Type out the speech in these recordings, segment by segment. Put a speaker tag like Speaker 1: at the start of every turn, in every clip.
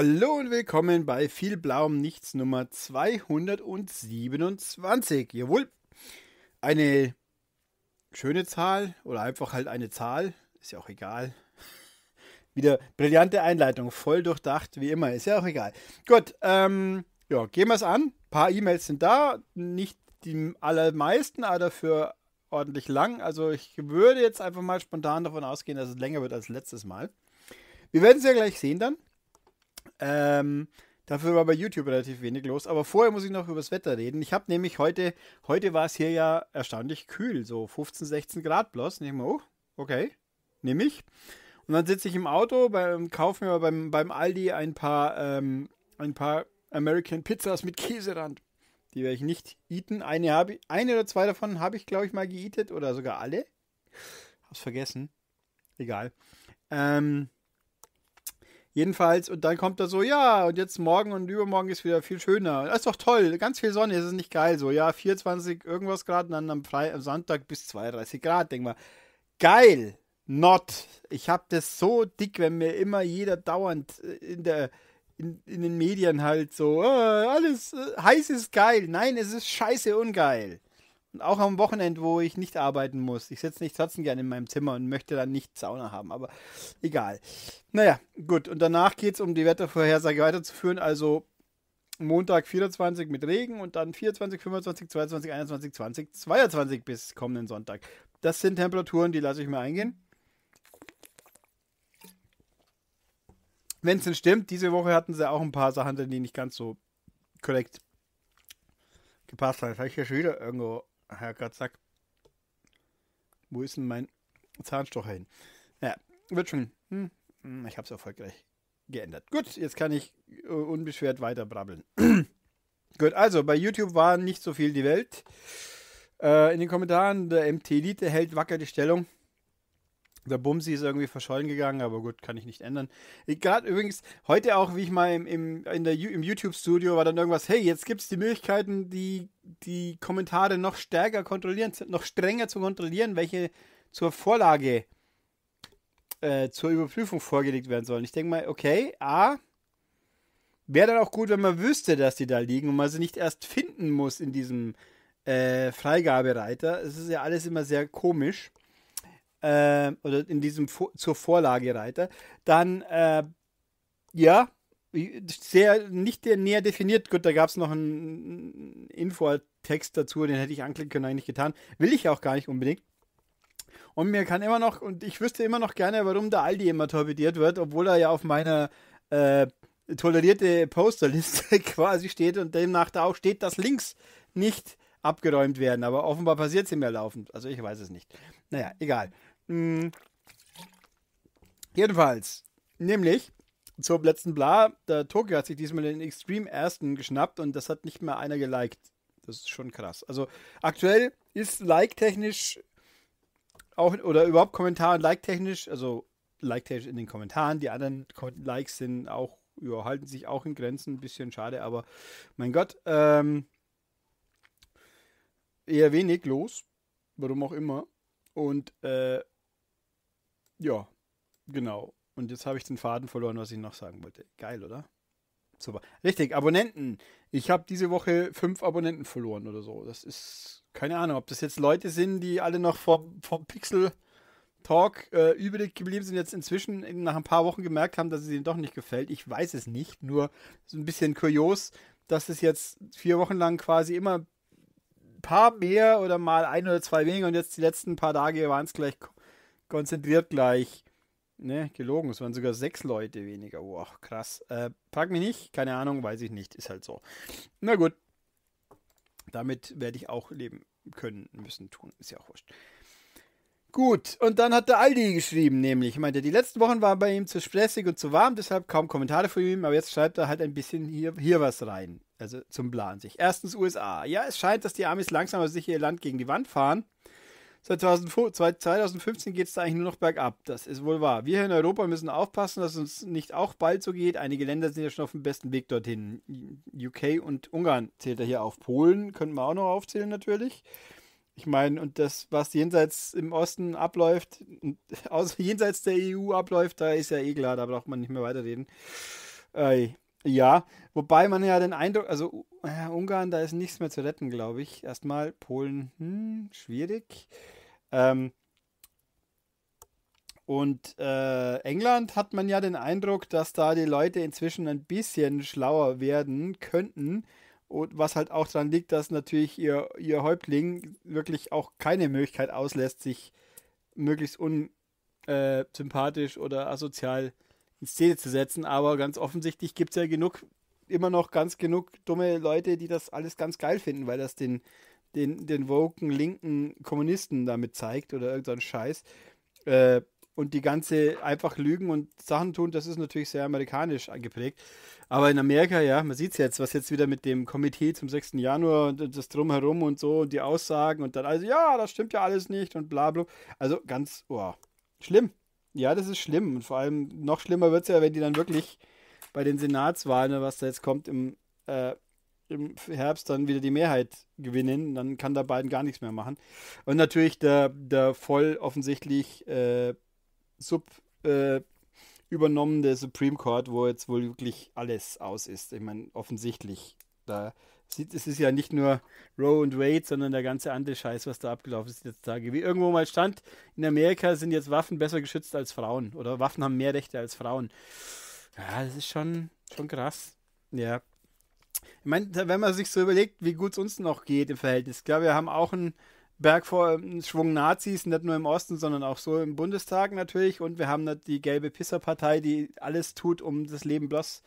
Speaker 1: Hallo und willkommen bei viel Blauem Nichts Nummer 227. Jawohl. Eine schöne Zahl oder einfach halt eine Zahl, ist ja auch egal. Wieder brillante Einleitung, voll durchdacht wie immer, ist ja auch egal. Gut, ähm, ja, gehen wir es an. Ein paar E-Mails sind da, nicht die allermeisten, aber dafür ordentlich lang. Also ich würde jetzt einfach mal spontan davon ausgehen, dass es länger wird als letztes Mal. Wir werden es ja gleich sehen dann. Ähm, dafür war bei YouTube relativ wenig los. Aber vorher muss ich noch über das Wetter reden. Ich habe nämlich heute, heute war es hier ja erstaunlich kühl, so 15, 16 Grad bloß. Und ich mir, oh, okay, nehme ich. Und dann sitze ich im Auto, beim, kaufe mir beim, beim Aldi ein paar, ähm, ein paar American Pizzas mit Käserand. Die werde ich nicht eaten. Eine, habe eine oder zwei davon habe ich, glaube ich, mal geeatet oder sogar alle. Hab's vergessen. Egal. Ähm, Jedenfalls, und dann kommt er so, ja, und jetzt morgen und übermorgen ist wieder viel schöner. Das ist doch toll, ganz viel Sonne, das ist nicht geil. So, ja, 24 irgendwas Grad und dann am, Fre am Sonntag bis 32 Grad, denk mal. Geil, not. Ich hab das so dick, wenn mir immer jeder dauernd äh, in der in, in den Medien halt so, äh, alles äh, heiß ist geil. Nein, es ist scheiße ungeil. Und auch am Wochenende, wo ich nicht arbeiten muss. Ich sitze nicht trotzdem gerne in meinem Zimmer und möchte dann nicht Sauna haben, aber egal. Naja, gut. Und danach geht es um die Wettervorhersage weiterzuführen. Also Montag 24 mit Regen und dann 24, 25, 22, 21, 20, 22 bis kommenden Sonntag. Das sind Temperaturen, die lasse ich mir eingehen. Wenn es denn stimmt, diese Woche hatten sie auch ein paar Sachen, die nicht ganz so korrekt gepasst haben. Das habe ich ja schon wieder irgendwo Herr gerade sagt, wo ist denn mein Zahnstocher hin? Ja, wird schon. Hm, hm ich habe es erfolgreich geändert. Gut, jetzt kann ich äh, unbeschwert weiter brabbeln. Gut, also bei YouTube war nicht so viel die Welt. Äh, in den Kommentaren, der MT-Elite hält wacker die Stellung. Der Bumsi ist irgendwie verschollen gegangen, aber gut, kann ich nicht ändern. Gerade übrigens, heute auch, wie ich mal im, im, im YouTube-Studio war dann irgendwas, hey, jetzt gibt es die Möglichkeiten, die, die Kommentare noch stärker kontrollieren, noch strenger zu kontrollieren, welche zur Vorlage, äh, zur Überprüfung vorgelegt werden sollen. Ich denke mal, okay, A, wäre dann auch gut, wenn man wüsste, dass die da liegen und man sie nicht erst finden muss in diesem äh, Freigabereiter. Es ist ja alles immer sehr komisch äh, oder in diesem zur Vorlage Reiter, dann äh, ja, sehr nicht näher definiert. Gut, da gab es noch einen Infotext dazu, den hätte ich anklicken können, eigentlich getan. Will ich auch gar nicht unbedingt. Und mir kann immer noch, und ich wüsste immer noch gerne, warum der Aldi immer torpediert wird, obwohl er ja auf meiner äh, tolerierte Posterliste quasi steht und demnach da auch steht, dass Links nicht abgeräumt werden. Aber offenbar passiert es ihm ja laufend. Also ich weiß es nicht. Naja, egal. Mhm. Jedenfalls, nämlich zum letzten Bla, der Tokio hat sich diesmal den Extreme ersten geschnappt und das hat nicht mehr einer geliked. Das ist schon krass. Also aktuell ist like-technisch auch oder überhaupt Kommentar und like-technisch, also like-technisch in den Kommentaren, die anderen Likes sind auch, ja, halten sich auch in Grenzen, ein bisschen schade, aber mein Gott, ähm, eher wenig los, warum auch immer. Und äh, ja, genau. Und jetzt habe ich den Faden verloren, was ich noch sagen wollte. Geil, oder? Super. Richtig, Abonnenten. Ich habe diese Woche fünf Abonnenten verloren oder so. Das ist keine Ahnung, ob das jetzt Leute sind, die alle noch vom, vom Pixel Talk äh, übrig geblieben sind, jetzt inzwischen nach ein paar Wochen gemerkt haben, dass es ihnen doch nicht gefällt. Ich weiß es nicht, nur so ein bisschen kurios, dass es jetzt vier Wochen lang quasi immer ein paar mehr oder mal ein oder zwei weniger und jetzt die letzten paar Tage waren es gleich konzentriert gleich. Ne, gelogen. Es waren sogar sechs Leute weniger. Wow, oh, krass. Äh, frag mich nicht, keine Ahnung, weiß ich nicht. Ist halt so. Na gut. Damit werde ich auch leben können, müssen, tun. Ist ja auch wurscht. Gut, und dann hat der Aldi geschrieben, nämlich, meinte, die letzten Wochen waren bei ihm zu stressig und zu warm, deshalb kaum Kommentare von ihm, aber jetzt schreibt er halt ein bisschen hier, hier was rein. Also zum Plan sich. Erstens USA. Ja, es scheint, dass die Amis langsam aber sicher ihr Land gegen die Wand fahren. Seit 2015 geht es da eigentlich nur noch bergab. Das ist wohl wahr. Wir hier in Europa müssen aufpassen, dass es uns nicht auch bald so geht. Einige Länder sind ja schon auf dem besten Weg dorthin. UK und Ungarn zählt er hier auf. Polen könnten wir auch noch aufzählen natürlich. Ich meine, und das, was jenseits im Osten abläuft, außer jenseits der EU abläuft, da ist ja eh klar, da braucht man nicht mehr weiterreden. Äh, ja, wobei man ja den Eindruck, also ja, Ungarn, da ist nichts mehr zu retten, glaube ich. Erstmal Polen, hm, schwierig. Ähm, und äh, England hat man ja den Eindruck, dass da die Leute inzwischen ein bisschen schlauer werden könnten. Und was halt auch daran liegt, dass natürlich ihr, ihr Häuptling wirklich auch keine Möglichkeit auslässt, sich möglichst unsympathisch äh, oder asozial in Szene zu setzen. Aber ganz offensichtlich gibt es ja genug immer noch ganz genug dumme Leute, die das alles ganz geil finden, weil das den, den, den woken linken Kommunisten damit zeigt oder irgendeinen Scheiß. Äh, und die ganze einfach Lügen und Sachen tun, das ist natürlich sehr amerikanisch geprägt. Aber in Amerika, ja, man sieht es jetzt, was jetzt wieder mit dem Komitee zum 6. Januar und das Drumherum und so und die Aussagen und dann, also ja, das stimmt ja alles nicht und bla bla. Also ganz, oh, schlimm. Ja, das ist schlimm. Und vor allem noch schlimmer wird es ja, wenn die dann wirklich bei den Senatswahlen, was da jetzt kommt, im, äh, im Herbst dann wieder die Mehrheit gewinnen. Dann kann da Biden gar nichts mehr machen. Und natürlich der, der voll offensichtlich äh, sub äh, übernommene Supreme Court, wo jetzt wohl wirklich alles aus ist. Ich meine, offensichtlich. Da sieht, es ist ja nicht nur Roe und Wade, sondern der ganze andere Scheiß, was da abgelaufen ist jetzt Tage. Wie irgendwo mal stand, in Amerika sind jetzt Waffen besser geschützt als Frauen oder Waffen haben mehr Rechte als Frauen. Ja, das ist schon, schon krass. Ja. Ich meine, wenn man sich so überlegt, wie gut es uns noch geht im Verhältnis. Klar, wir haben auch einen Berg vor einen Schwung Nazis, nicht nur im Osten, sondern auch so im Bundestag natürlich. Und wir haben die gelbe Pisserpartei, die alles tut, um das Leben bloß,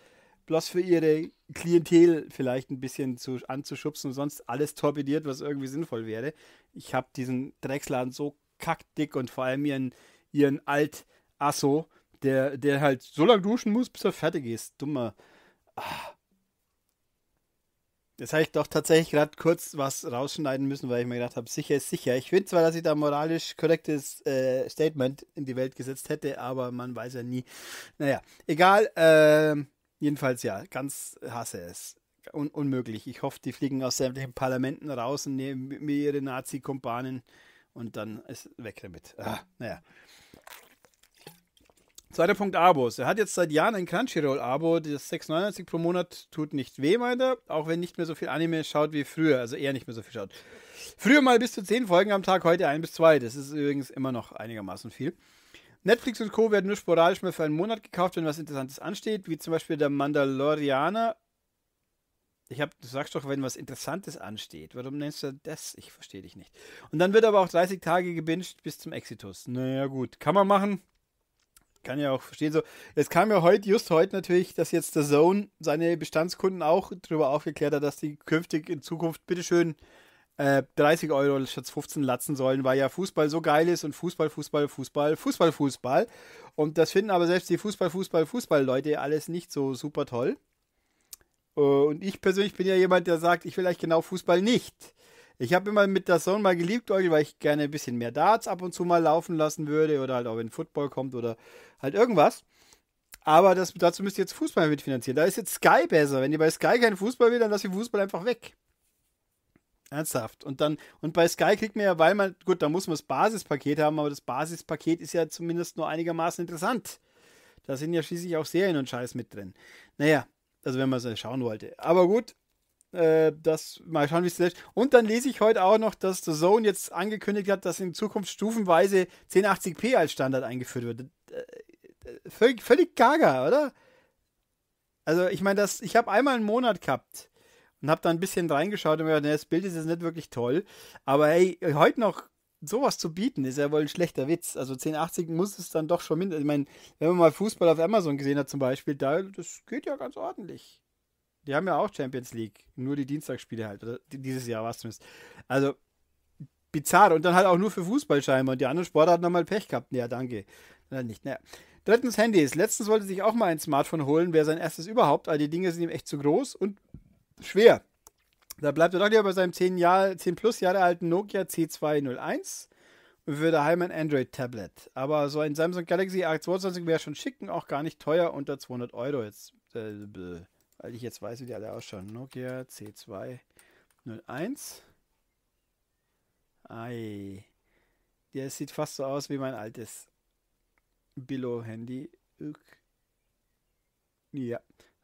Speaker 1: bloß für ihre Klientel vielleicht ein bisschen zu, anzuschubsen und sonst alles torpediert, was irgendwie sinnvoll wäre. Ich habe diesen Drecksladen so kackdick und vor allem ihren, ihren Alt-Asso der, der halt so lange duschen muss, bis er fertig ist. Dummer. Ah. Das habe ich doch tatsächlich gerade kurz was rausschneiden müssen, weil ich mir gedacht habe, sicher ist sicher. Ich finde zwar, dass ich da moralisch korrektes äh, Statement in die Welt gesetzt hätte, aber man weiß ja nie. Naja, egal. Äh, jedenfalls ja, ganz hasse es. Un unmöglich. Ich hoffe, die fliegen aus sämtlichen Parlamenten raus und nehmen mir ihre nazi kumpanen und dann ist weg damit. Ah, naja. Zweiter Punkt Abos. Er hat jetzt seit Jahren ein Crunchyroll-Abo. Das 6,99 pro Monat tut nicht weh, meint er. Auch wenn nicht mehr so viel Anime schaut wie früher. Also eher nicht mehr so viel schaut. Früher mal bis zu 10 Folgen am Tag, heute ein bis zwei. Das ist übrigens immer noch einigermaßen viel. Netflix und Co. werden nur sporadisch mal für einen Monat gekauft, wenn was Interessantes ansteht, wie zum Beispiel der Mandalorianer. Ich hab, du sagst doch, wenn was Interessantes ansteht. Warum nennst du das? Ich verstehe dich nicht. Und dann wird aber auch 30 Tage gebinged bis zum Exitus. Naja, gut. Kann man machen kann ja auch verstehen. So, es kam ja heute, just heute natürlich, dass jetzt der Zone seine Bestandskunden auch darüber aufgeklärt hat, dass die künftig in Zukunft bitteschön äh, 30 Euro statt 15 latzen sollen, weil ja Fußball so geil ist und Fußball, Fußball, Fußball, Fußball, Fußball. Und das finden aber selbst die Fußball, Fußball, Fußball-Leute alles nicht so super toll. Äh, und ich persönlich bin ja jemand, der sagt, ich will eigentlich genau Fußball nicht. Ich habe immer mit der Zone mal geliebt, weil ich gerne ein bisschen mehr Darts ab und zu mal laufen lassen würde oder halt auch wenn Football kommt oder halt irgendwas. Aber das, dazu müsst ihr jetzt Fußball mitfinanzieren. Da ist jetzt Sky besser. Wenn ihr bei Sky keinen Fußball will, dann lasst ihr Fußball einfach weg. Ernsthaft. Und dann, und bei Sky kriegt man ja, weil man, gut, da muss man das Basispaket haben, aber das Basispaket ist ja zumindest nur einigermaßen interessant. Da sind ja schließlich auch Serien und Scheiß mit drin. Naja, also wenn man es schauen wollte. Aber gut, äh, das mal schauen, wie es läuft. Und dann lese ich heute auch noch, dass The Zone jetzt angekündigt hat, dass in Zukunft stufenweise 1080p als Standard eingeführt wird. Äh, äh, völlig, völlig gaga, oder? Also, ich meine, das, ich habe einmal einen Monat gehabt und habe da ein bisschen reingeschaut und mir gedacht, das Bild ist jetzt nicht wirklich toll. Aber hey, heute noch sowas zu bieten, ist ja wohl ein schlechter Witz. Also 1080 muss es dann doch schon mindestens. Ich meine, wenn man mal Fußball auf Amazon gesehen hat zum Beispiel, da, das geht ja ganz ordentlich. Die haben ja auch Champions League, nur die Dienstagsspiele halt, oder dieses Jahr war es zumindest. Also bizarr und dann halt auch nur für Fußball scheinbar und die anderen Sportarten haben halt Pech gehabt. Ja, danke. Dann nicht, naja. Drittens Handys. Letztens wollte sich auch mal ein Smartphone holen, wäre sein erstes überhaupt, all also, die Dinge sind ihm echt zu groß und schwer. Da bleibt er doch lieber bei seinem 10, Jahr, 10 plus Jahre alten Nokia C201 und für daheim ein Android-Tablet. Aber so ein Samsung Galaxy A22 wäre schon schick und auch gar nicht teuer, unter 200 Euro jetzt. Äh, weil ich jetzt weiß, wie die alle ausschauen. Nokia C201. Ei. Der sieht fast so aus wie mein altes Billo-Handy. Ja.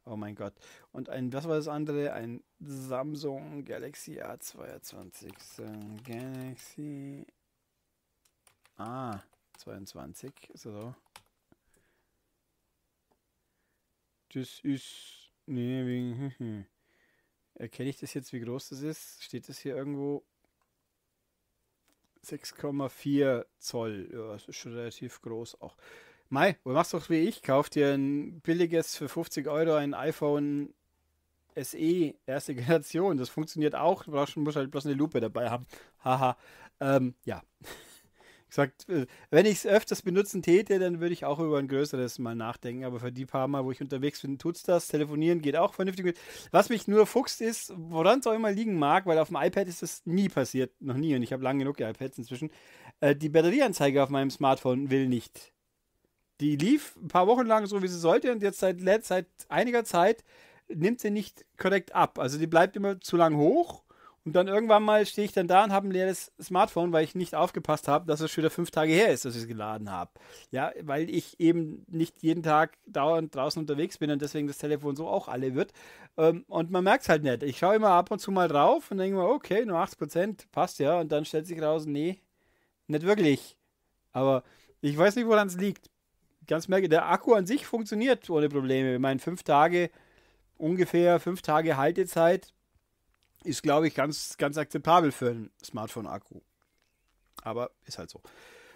Speaker 1: Oh mein Gott. Und ein, was war das andere? Ein Samsung Galaxy A22. Galaxy A22. so? Das ist Nee, wegen. Hm, hm, Erkenne ich das jetzt, wie groß das ist? Steht das hier irgendwo? 6,4 Zoll. Ja, das ist schon relativ groß auch. Mai, du machst doch wie ich. Kauf dir ein billiges für 50 Euro ein iPhone SE, erste Generation. Das funktioniert auch. Du musst halt bloß eine Lupe dabei haben. Haha. ähm, ja. Ich sag, äh, wenn ich es öfters benutzen täte, dann würde ich auch über ein größeres mal nachdenken. Aber für die paar Mal, wo ich unterwegs bin, tut es das. Telefonieren geht auch vernünftig mit. Was mich nur fuchst, ist, woran es auch immer liegen mag, weil auf dem iPad ist das nie passiert, noch nie. Und ich habe lange genug iPads inzwischen. Äh, die Batterieanzeige auf meinem Smartphone will nicht. Die lief ein paar Wochen lang so, wie sie sollte. Und jetzt seit, seit einiger Zeit nimmt sie nicht korrekt ab. Also die bleibt immer zu lang hoch und dann irgendwann mal stehe ich dann da und habe ein leeres Smartphone, weil ich nicht aufgepasst habe, dass es schon wieder fünf Tage her ist, dass ich es geladen habe. Ja, weil ich eben nicht jeden Tag dauernd draußen unterwegs bin und deswegen das Telefon so auch alle wird. Ähm, und man merkt es halt nicht. Ich schaue immer ab und zu mal drauf und denke mir, okay, nur 80 Prozent, passt ja. Und dann stellt sich raus, nee, nicht wirklich. Aber ich weiß nicht, woran es liegt. Ganz merke, der Akku an sich funktioniert ohne Probleme. Ich meine, fünf Tage, ungefähr fünf Tage Haltezeit ist, glaube ich, ganz, ganz akzeptabel für ein Smartphone-Akku. Aber ist halt so.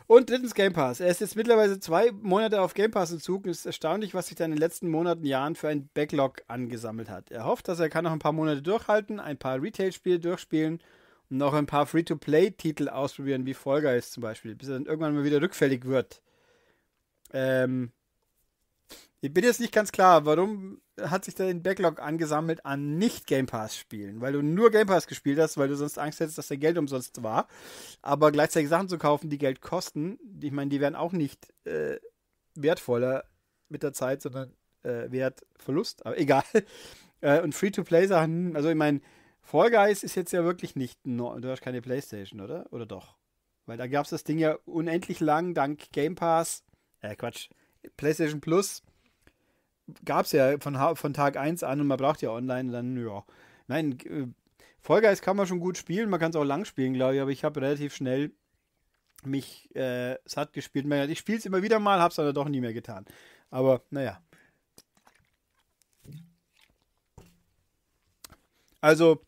Speaker 1: Und drittens Game Pass. Er ist jetzt mittlerweile zwei Monate auf Game Pass im Zug Es ist erstaunlich, was sich da in den letzten Monaten, Jahren für ein Backlog angesammelt hat. Er hofft, dass er kann noch ein paar Monate durchhalten, ein paar Retail-Spiele durchspielen und noch ein paar Free-to-Play-Titel ausprobieren, wie Fall Guys zum Beispiel, bis er dann irgendwann mal wieder rückfällig wird. Ähm, ich bin jetzt nicht ganz klar, warum hat sich da ein Backlog angesammelt an nicht-Game Pass-Spielen? Weil du nur Game Pass gespielt hast, weil du sonst Angst hättest, dass der Geld umsonst war. Aber gleichzeitig Sachen zu kaufen, die Geld kosten, ich meine, die werden auch nicht äh, wertvoller mit der Zeit, sondern äh, Wertverlust. Aber egal. Äh, und Free-to-Play-Sachen, also ich meine, Fall Guys ist jetzt ja wirklich nicht. No du hast keine Playstation, oder? Oder doch? Weil da gab es das Ding ja unendlich lang dank Game Pass. Äh, Quatsch. PlayStation Plus gab es ja von, von Tag 1 an und man braucht ja online, dann ja. Nein, äh, Vollgeist kann man schon gut spielen, man kann es auch lang spielen, glaube ich, aber ich habe relativ schnell mich äh, satt gespielt. Ich spiele es immer wieder mal, habe es aber doch nie mehr getan. Aber naja. Also,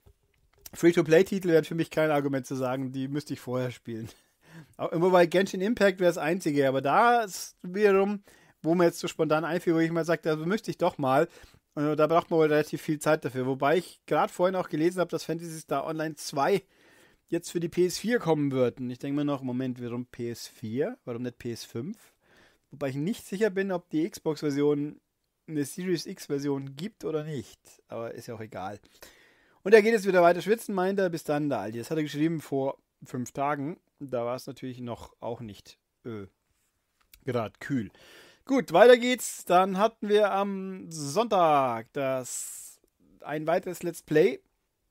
Speaker 1: Free-to-Play-Titel wäre für mich kein Argument zu sagen, die müsste ich vorher spielen. immer bei Genshin Impact wäre das einzige, aber da ist wiederum, wo mir jetzt so spontan einfiel, wo ich mal sagte, also möchte ich doch mal. Und da braucht man wohl relativ viel Zeit dafür. Wobei ich gerade vorhin auch gelesen habe, dass Fantasy Star Online 2 jetzt für die PS4 kommen wird. Und ich denke mir noch, Moment, warum PS4? Warum nicht PS5? Wobei ich nicht sicher bin, ob die Xbox-Version eine Series X-Version gibt oder nicht. Aber ist ja auch egal. Und er geht jetzt wieder weiter schwitzen, meint er, bis dann da. Aldi. Das hat er geschrieben vor fünf Tagen. Da war es natürlich noch auch nicht äh, gerade kühl. Gut, weiter geht's. Dann hatten wir am Sonntag das ein weiteres Let's Play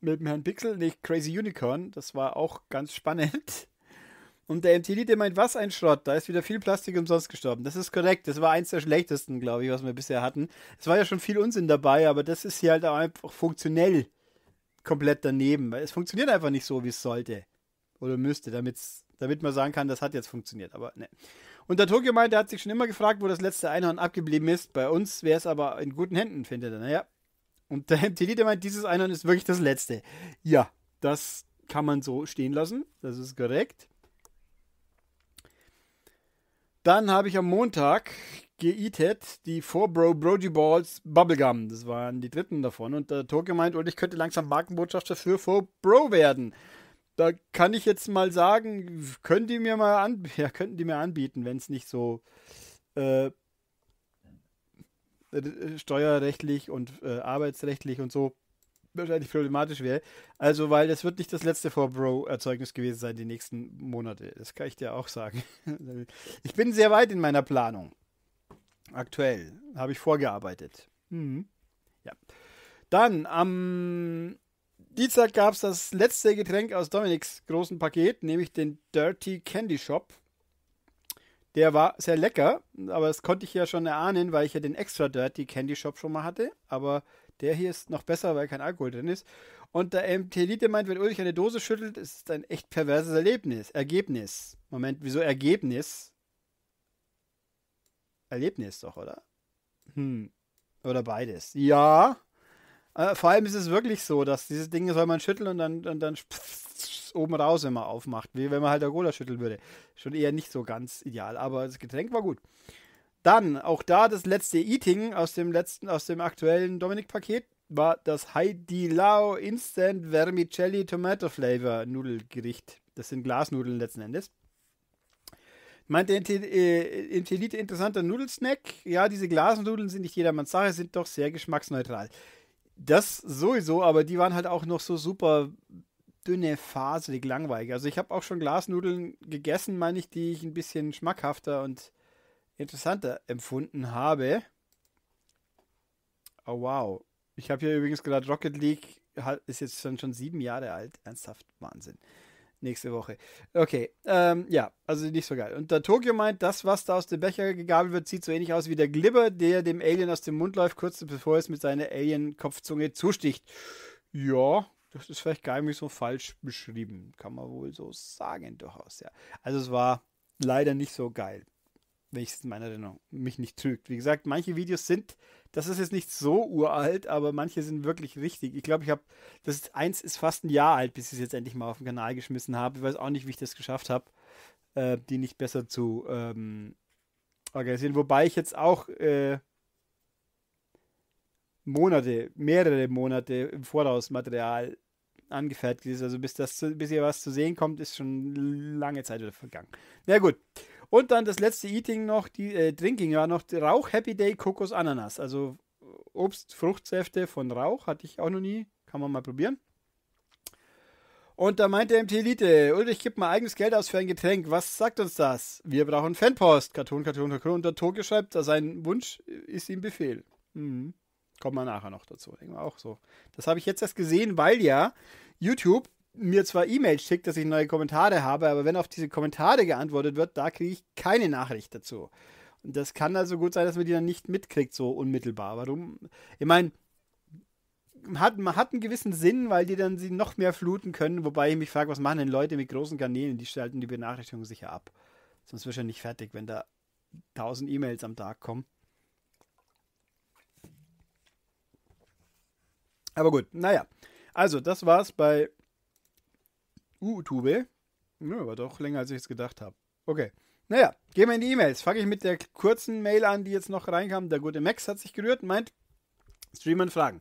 Speaker 1: mit dem Herrn Pixel, nicht Crazy Unicorn. Das war auch ganz spannend. Und der MTD, der meint, was ein Schrott, da ist wieder viel Plastik umsonst gestorben. Das ist korrekt. Das war eins der schlechtesten, glaube ich, was wir bisher hatten. Es war ja schon viel Unsinn dabei, aber das ist hier halt auch einfach funktionell komplett daneben. Weil es funktioniert einfach nicht so, wie es sollte. Oder müsste, damit man sagen kann, das hat jetzt funktioniert. Aber ne. Und der Tokio meint, er hat sich schon immer gefragt, wo das letzte Einhorn abgeblieben ist. Bei uns wäre es aber in guten Händen, findet er. Naja. Ne? Und der Hemtilite meint, dieses Einhorn ist wirklich das letzte. Ja, das kann man so stehen lassen. Das ist korrekt. Dann habe ich am Montag geeatet die 4Bro Brogy Balls Bubblegum. Das waren die dritten davon. Und der Tokio meint, und ich könnte langsam Markenbotschafter für 4Bro werden da kann ich jetzt mal sagen, können die mir mal an, ja, könnten die mir anbieten, wenn es nicht so äh, äh, steuerrechtlich und äh, arbeitsrechtlich und so wahrscheinlich problematisch wäre. Also, weil das wird nicht das letzte Four-Bro-Erzeugnis gewesen sein, die nächsten Monate. Das kann ich dir auch sagen. Ich bin sehr weit in meiner Planung. Aktuell. Habe ich vorgearbeitet. Mhm. Ja. Dann am Dienstag gab es das letzte Getränk aus Dominiks großen Paket, nämlich den Dirty Candy Shop. Der war sehr lecker, aber das konnte ich ja schon erahnen, weil ich ja den extra Dirty Candy Shop schon mal hatte. Aber der hier ist noch besser, weil kein Alkohol drin ist. Und der MT-Lite meint, wenn Ulrich eine Dose schüttelt, ist es ein echt perverses Erlebnis. Ergebnis. Moment, wieso Ergebnis? Erlebnis doch, oder? Hm. Oder beides. Ja, äh, vor allem ist es wirklich so, dass dieses Ding soll man schütteln und dann, und dann oben raus wenn man aufmacht, wie wenn man halt der Cola schütteln würde. Schon eher nicht so ganz ideal, aber das Getränk war gut. Dann, auch da das letzte Eating aus dem letzten, aus dem aktuellen Dominik-Paket war das Heidi Lao Instant Vermicelli Tomato Flavor Nudelgericht. Das sind Glasnudeln letzten Endes. Meint der äh, Intelite äh, interessanter Nudelsnack? Ja, diese Glasnudeln sind nicht jedermanns Sache, sind doch sehr geschmacksneutral. Das sowieso, aber die waren halt auch noch so super dünne, faselig, langweilig. Also ich habe auch schon Glasnudeln gegessen, meine ich, die ich ein bisschen schmackhafter und interessanter empfunden habe. Oh wow. Ich habe hier übrigens gerade Rocket League ist jetzt schon, schon sieben Jahre alt. Ernsthaft Wahnsinn nächste Woche. Okay, ähm, ja, also nicht so geil. Und der Tokio meint, das, was da aus dem Becher gegabelt wird, sieht so ähnlich aus wie der Glibber, der dem Alien aus dem Mund läuft, kurz bevor es mit seiner Alien-Kopfzunge zusticht. Ja, das ist vielleicht gar nicht so falsch beschrieben. Kann man wohl so sagen, durchaus, ja. Also es war leider nicht so geil wenn ich es in meiner Erinnerung mich nicht trügt. Wie gesagt, manche Videos sind, das ist jetzt nicht so uralt, aber manche sind wirklich richtig. Ich glaube, ich habe, das ist, eins ist fast ein Jahr alt, bis ich es jetzt endlich mal auf den Kanal geschmissen habe. Ich weiß auch nicht, wie ich das geschafft habe, äh, die nicht besser zu ähm, organisieren. Wobei ich jetzt auch äh, Monate, mehrere Monate im Voraus Material angefertigt ist. Also bis, das, bis hier was zu sehen kommt, ist schon lange Zeit wieder vergangen. Na gut. Und dann das letzte Eating noch, die äh, Drinking war noch Rauch Happy Day Kokos Ananas. Also Obst, Fruchtsäfte von Rauch hatte ich auch noch nie. Kann man mal probieren. Und da meinte MT Elite, Ulrich gibt mal eigenes Geld aus für ein Getränk. Was sagt uns das? Wir brauchen Fanpost. Karton, Karton, Karton. Und der Tokio schreibt, sein Wunsch ist ihm Befehl. Mhm. Kommen wir nachher noch dazu. Denken wir auch so. Das habe ich jetzt erst gesehen, weil ja YouTube mir zwar E-Mails schickt, dass ich neue Kommentare habe, aber wenn auf diese Kommentare geantwortet wird, da kriege ich keine Nachricht dazu. Und das kann also gut sein, dass man die dann nicht mitkriegt, so unmittelbar. Warum? Ich meine, hat, hat einen gewissen Sinn, weil die dann sie noch mehr fluten können, wobei ich mich frage, was machen denn Leute mit großen Kanälen? Die schalten die Benachrichtigungen sicher ab. Sonst wirst du ja nicht fertig, wenn da 1000 E-Mails am Tag kommen. Aber gut, naja. Also, das war's bei YouTube. Uh, ja, war doch länger, als ich es gedacht habe. Okay. Naja, gehen wir in die E-Mails. Fange ich mit der kurzen Mail an, die jetzt noch reinkam. Der gute Max hat sich gerührt und meint, Streamern fragen.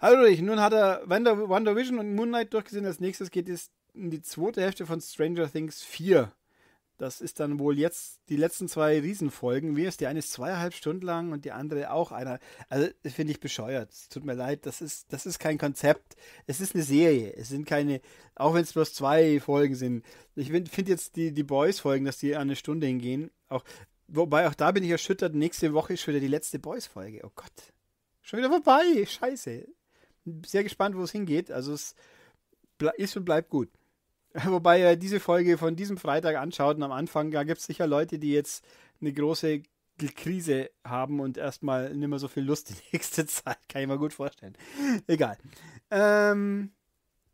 Speaker 1: Hallo Ulrich, nun hat er Wonder, Wonder Vision und Moonlight durchgesehen. Als nächstes geht es in die zweite Hälfte von Stranger Things 4. Das ist dann wohl jetzt die letzten zwei Riesenfolgen. Wie ist die eine ist zweieinhalb Stunden lang und die andere auch einer. Also finde ich bescheuert. Es tut mir leid, das ist, das ist kein Konzept. Es ist eine Serie. Es sind keine, auch wenn es bloß zwei Folgen sind. Ich finde jetzt die, die Boys-Folgen, dass die an eine Stunde hingehen. Auch, wobei auch da bin ich erschüttert. Nächste Woche ist schon wieder die letzte Boys-Folge. Oh Gott. Schon wieder vorbei. Scheiße. Sehr gespannt, wo es hingeht. Also es ist und bleibt gut. Wobei ihr äh, diese Folge von diesem Freitag anschaut und am Anfang, da gibt es sicher Leute, die jetzt eine große Krise haben und erstmal nicht mehr so viel Lust die nächste Zeit. Kann ich mir gut vorstellen. Egal. Ähm,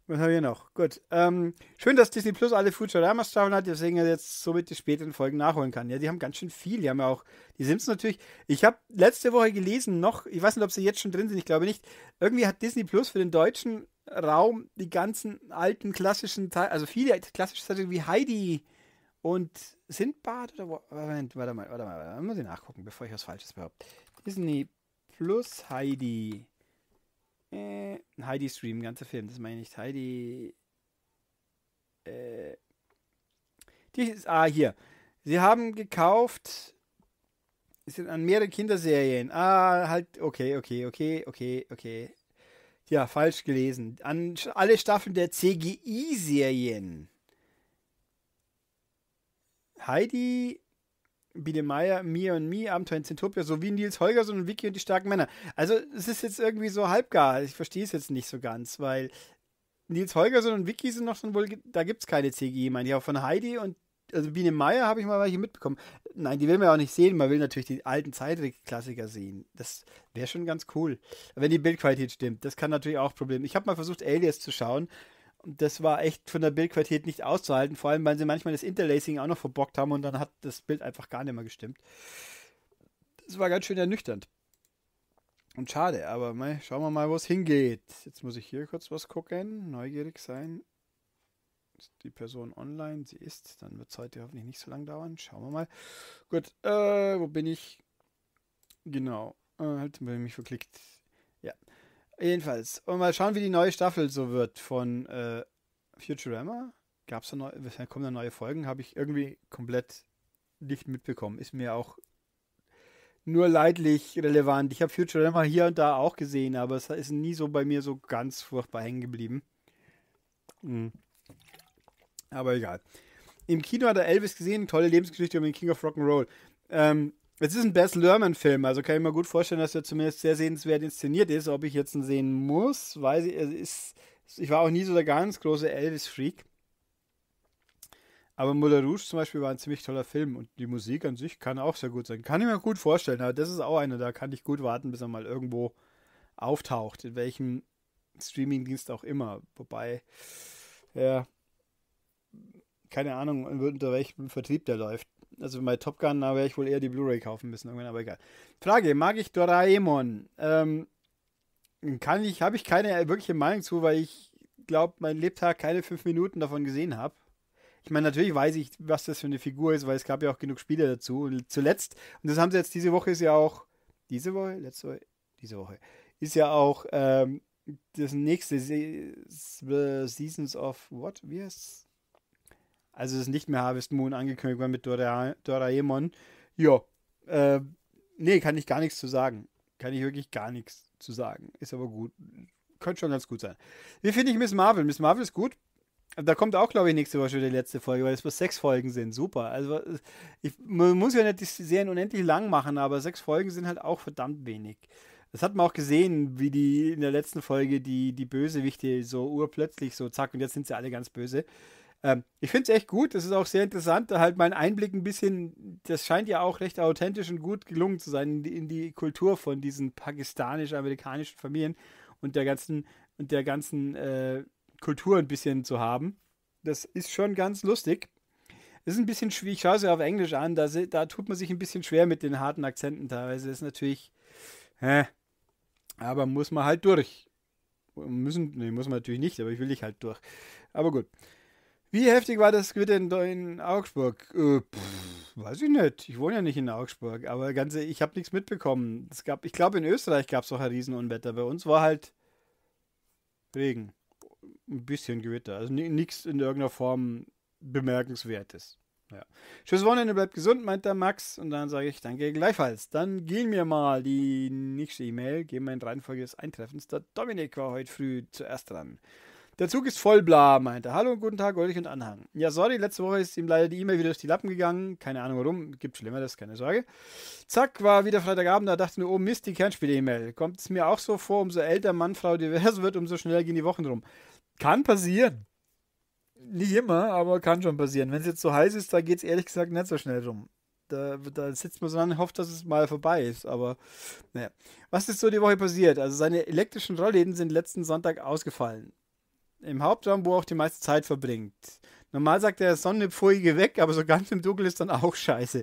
Speaker 1: was haben wir noch? Gut. Ähm, schön, dass Disney Plus alle Futurama-Staffeln hat, deswegen er jetzt somit die späteren Folgen nachholen kann. Ja, die haben ganz schön viel. Die haben ja auch die Sims natürlich. Ich habe letzte Woche gelesen noch, ich weiß nicht, ob sie jetzt schon drin sind, ich glaube nicht. Irgendwie hat Disney Plus für den deutschen Raum die ganzen alten klassischen, Teile, also viele klassische Zeichnungen wie Heidi und Sindbad oder Moment, warte mal, warte mal, warte mal, muss ich nachgucken, bevor ich was Falsches behaupte. Disney plus Heidi. Äh, Heidi Stream, ganzer Film, das meine ich nicht. Heidi. Äh. Die, ah, hier. Sie haben gekauft. Es sind an mehrere Kinderserien. Ah, halt, okay, okay, okay, okay, okay. Ja, falsch gelesen. An alle Staffeln der CGI-Serien. Heidi, Biele Mia und Mi, Abenteuer in Zentopia sowie Nils Holgersson und Vicky und die starken Männer. Also, es ist jetzt irgendwie so halbgar. Ich verstehe es jetzt nicht so ganz, weil Nils Holgersson und Vicky sind noch schon wohl, da gibt es keine CGI, meine ich. Auch von Heidi und also Biene Meier habe ich mal welche mitbekommen. Nein, die will man ja auch nicht sehen. Man will natürlich die alten Zeitklassiker sehen. Das wäre schon ganz cool. Wenn die Bildqualität stimmt, das kann natürlich auch Problem. Ich habe mal versucht, Alias zu schauen. Und das war echt von der Bildqualität nicht auszuhalten. Vor allem, weil sie manchmal das Interlacing auch noch verbockt haben und dann hat das Bild einfach gar nicht mehr gestimmt. Das war ganz schön ernüchternd. Und schade, aber mei, schauen wir mal, wo es hingeht. Jetzt muss ich hier kurz was gucken. Neugierig sein die Person online. Sie ist. Dann wird es heute hoffentlich nicht so lange dauern. Schauen wir mal. Gut, äh, wo bin ich? Genau. Äh, halt, wenn mich verklickt. Ja. Jedenfalls. Und mal schauen, wie die neue Staffel so wird von äh, Futurama. es da neue, kommen da neue Folgen? Habe ich irgendwie komplett nicht mitbekommen. Ist mir auch nur leidlich relevant. Ich habe Futurama hier und da auch gesehen, aber es ist nie so bei mir so ganz furchtbar hängen geblieben. Hm. Aber egal. Im Kino hat er Elvis gesehen, tolle Lebensgeschichte um den King of Rock'n'Roll. Ähm, es ist ein Bess Lerman-Film, also kann ich mir gut vorstellen, dass er zumindest sehr sehenswert inszeniert ist. Ob ich jetzt ihn sehen muss, weiß ich, also ist, ich war auch nie so der ganz große Elvis-Freak. Aber Moulin Rouge zum Beispiel war ein ziemlich toller Film und die Musik an sich kann auch sehr gut sein. Kann ich mir gut vorstellen, aber das ist auch einer, da kann ich gut warten, bis er mal irgendwo auftaucht, in welchem Streaming-Dienst auch immer. Wobei, ja, keine Ahnung, unter welchem Vertrieb der läuft. Also bei Top Gun, da wäre ich wohl eher die Blu-ray kaufen müssen, irgendwann, aber egal. Frage: Mag ich Doraemon? Ähm, kann ich, habe ich keine wirkliche Meinung zu, weil ich glaube, mein Lebtag keine fünf Minuten davon gesehen habe. Ich meine, natürlich weiß ich, was das für eine Figur ist, weil es gab ja auch genug Spiele dazu. Und zuletzt, und das haben sie jetzt diese Woche, ist ja auch, diese Woche, letzte Woche, diese Woche, ist ja auch ähm, das nächste Se Seasons of what? Wie heißt also es ist nicht mehr Harvest Moon angekündigt worden mit Doraemon. Ja, äh, nee, kann ich gar nichts zu sagen. Kann ich wirklich gar nichts zu sagen. Ist aber gut. Könnte schon ganz gut sein. Wie finde ich Miss Marvel? Miss Marvel ist gut. Da kommt auch, glaube ich, nächste Woche schon die letzte Folge, weil es bloß sechs Folgen sind. Super. Also, ich, man muss ja nicht die Serien unendlich lang machen, aber sechs Folgen sind halt auch verdammt wenig. Das hat man auch gesehen, wie die in der letzten Folge die, die Bösewichte so urplötzlich so zack und jetzt sind sie alle ganz böse. Ähm, ich finde es echt gut. Es ist auch sehr interessant. da Halt mein Einblick ein bisschen, das scheint ja auch recht authentisch und gut gelungen zu sein in die, in die Kultur von diesen pakistanisch-amerikanischen Familien und der ganzen, und der ganzen äh, Kultur ein bisschen zu haben. Das ist schon ganz lustig. Es ist ein bisschen schwierig. Ich schaue es ja auf Englisch an. Da, da tut man sich ein bisschen schwer mit den harten Akzenten teilweise. Das ist natürlich. hä? aber muss man halt durch. Müssen, nee, muss man natürlich nicht, aber ich will dich halt durch. Aber gut. Wie heftig war das Gewitter in, in Augsburg? Äh, pff, weiß ich nicht. Ich wohne ja nicht in Augsburg, aber ganze, ich habe nichts mitbekommen. Es gab, ich glaube, in Österreich gab es auch ein Riesenunwetter. Bei uns war halt Regen. Ein bisschen Gewitter. Also nichts in irgendeiner Form bemerkenswertes. Ja. Schönes Wochenende, bleibt gesund, meint der Max. Und dann sage ich danke gleichfalls. Dann gehen wir mal die nächste E-Mail, gehen wir in Reihenfolge des Eintreffens. Der Dominik war heute früh zuerst dran. Der Zug ist voll, bla, meinte. Hallo und guten Tag, Goldig und Anhang. Ja, sorry, letzte Woche ist ihm leider die E-Mail wieder durch die Lappen gegangen. Keine Ahnung warum, gibt schlimmer Schlimmeres, keine Sorge. Zack, war wieder Freitagabend, da dachte ich mir, oh Mist, die kernspiel e mail Kommt es mir auch so vor, umso älter Mann, Frau divers wird, umso schneller gehen die Wochen rum. Kann passieren. Nicht immer, aber kann schon passieren. Wenn es jetzt so heiß ist, da geht es ehrlich gesagt nicht so schnell rum. Da, da, sitzt man so an und hofft, dass es mal vorbei ist. Aber naja. Was ist so die Woche passiert? Also seine elektrischen Rollläden sind letzten Sonntag ausgefallen im Hauptraum, wo er auch die meiste Zeit verbringt. Normal sagt er Sonnenpfoige weg, aber so ganz im Dunkeln ist dann auch scheiße.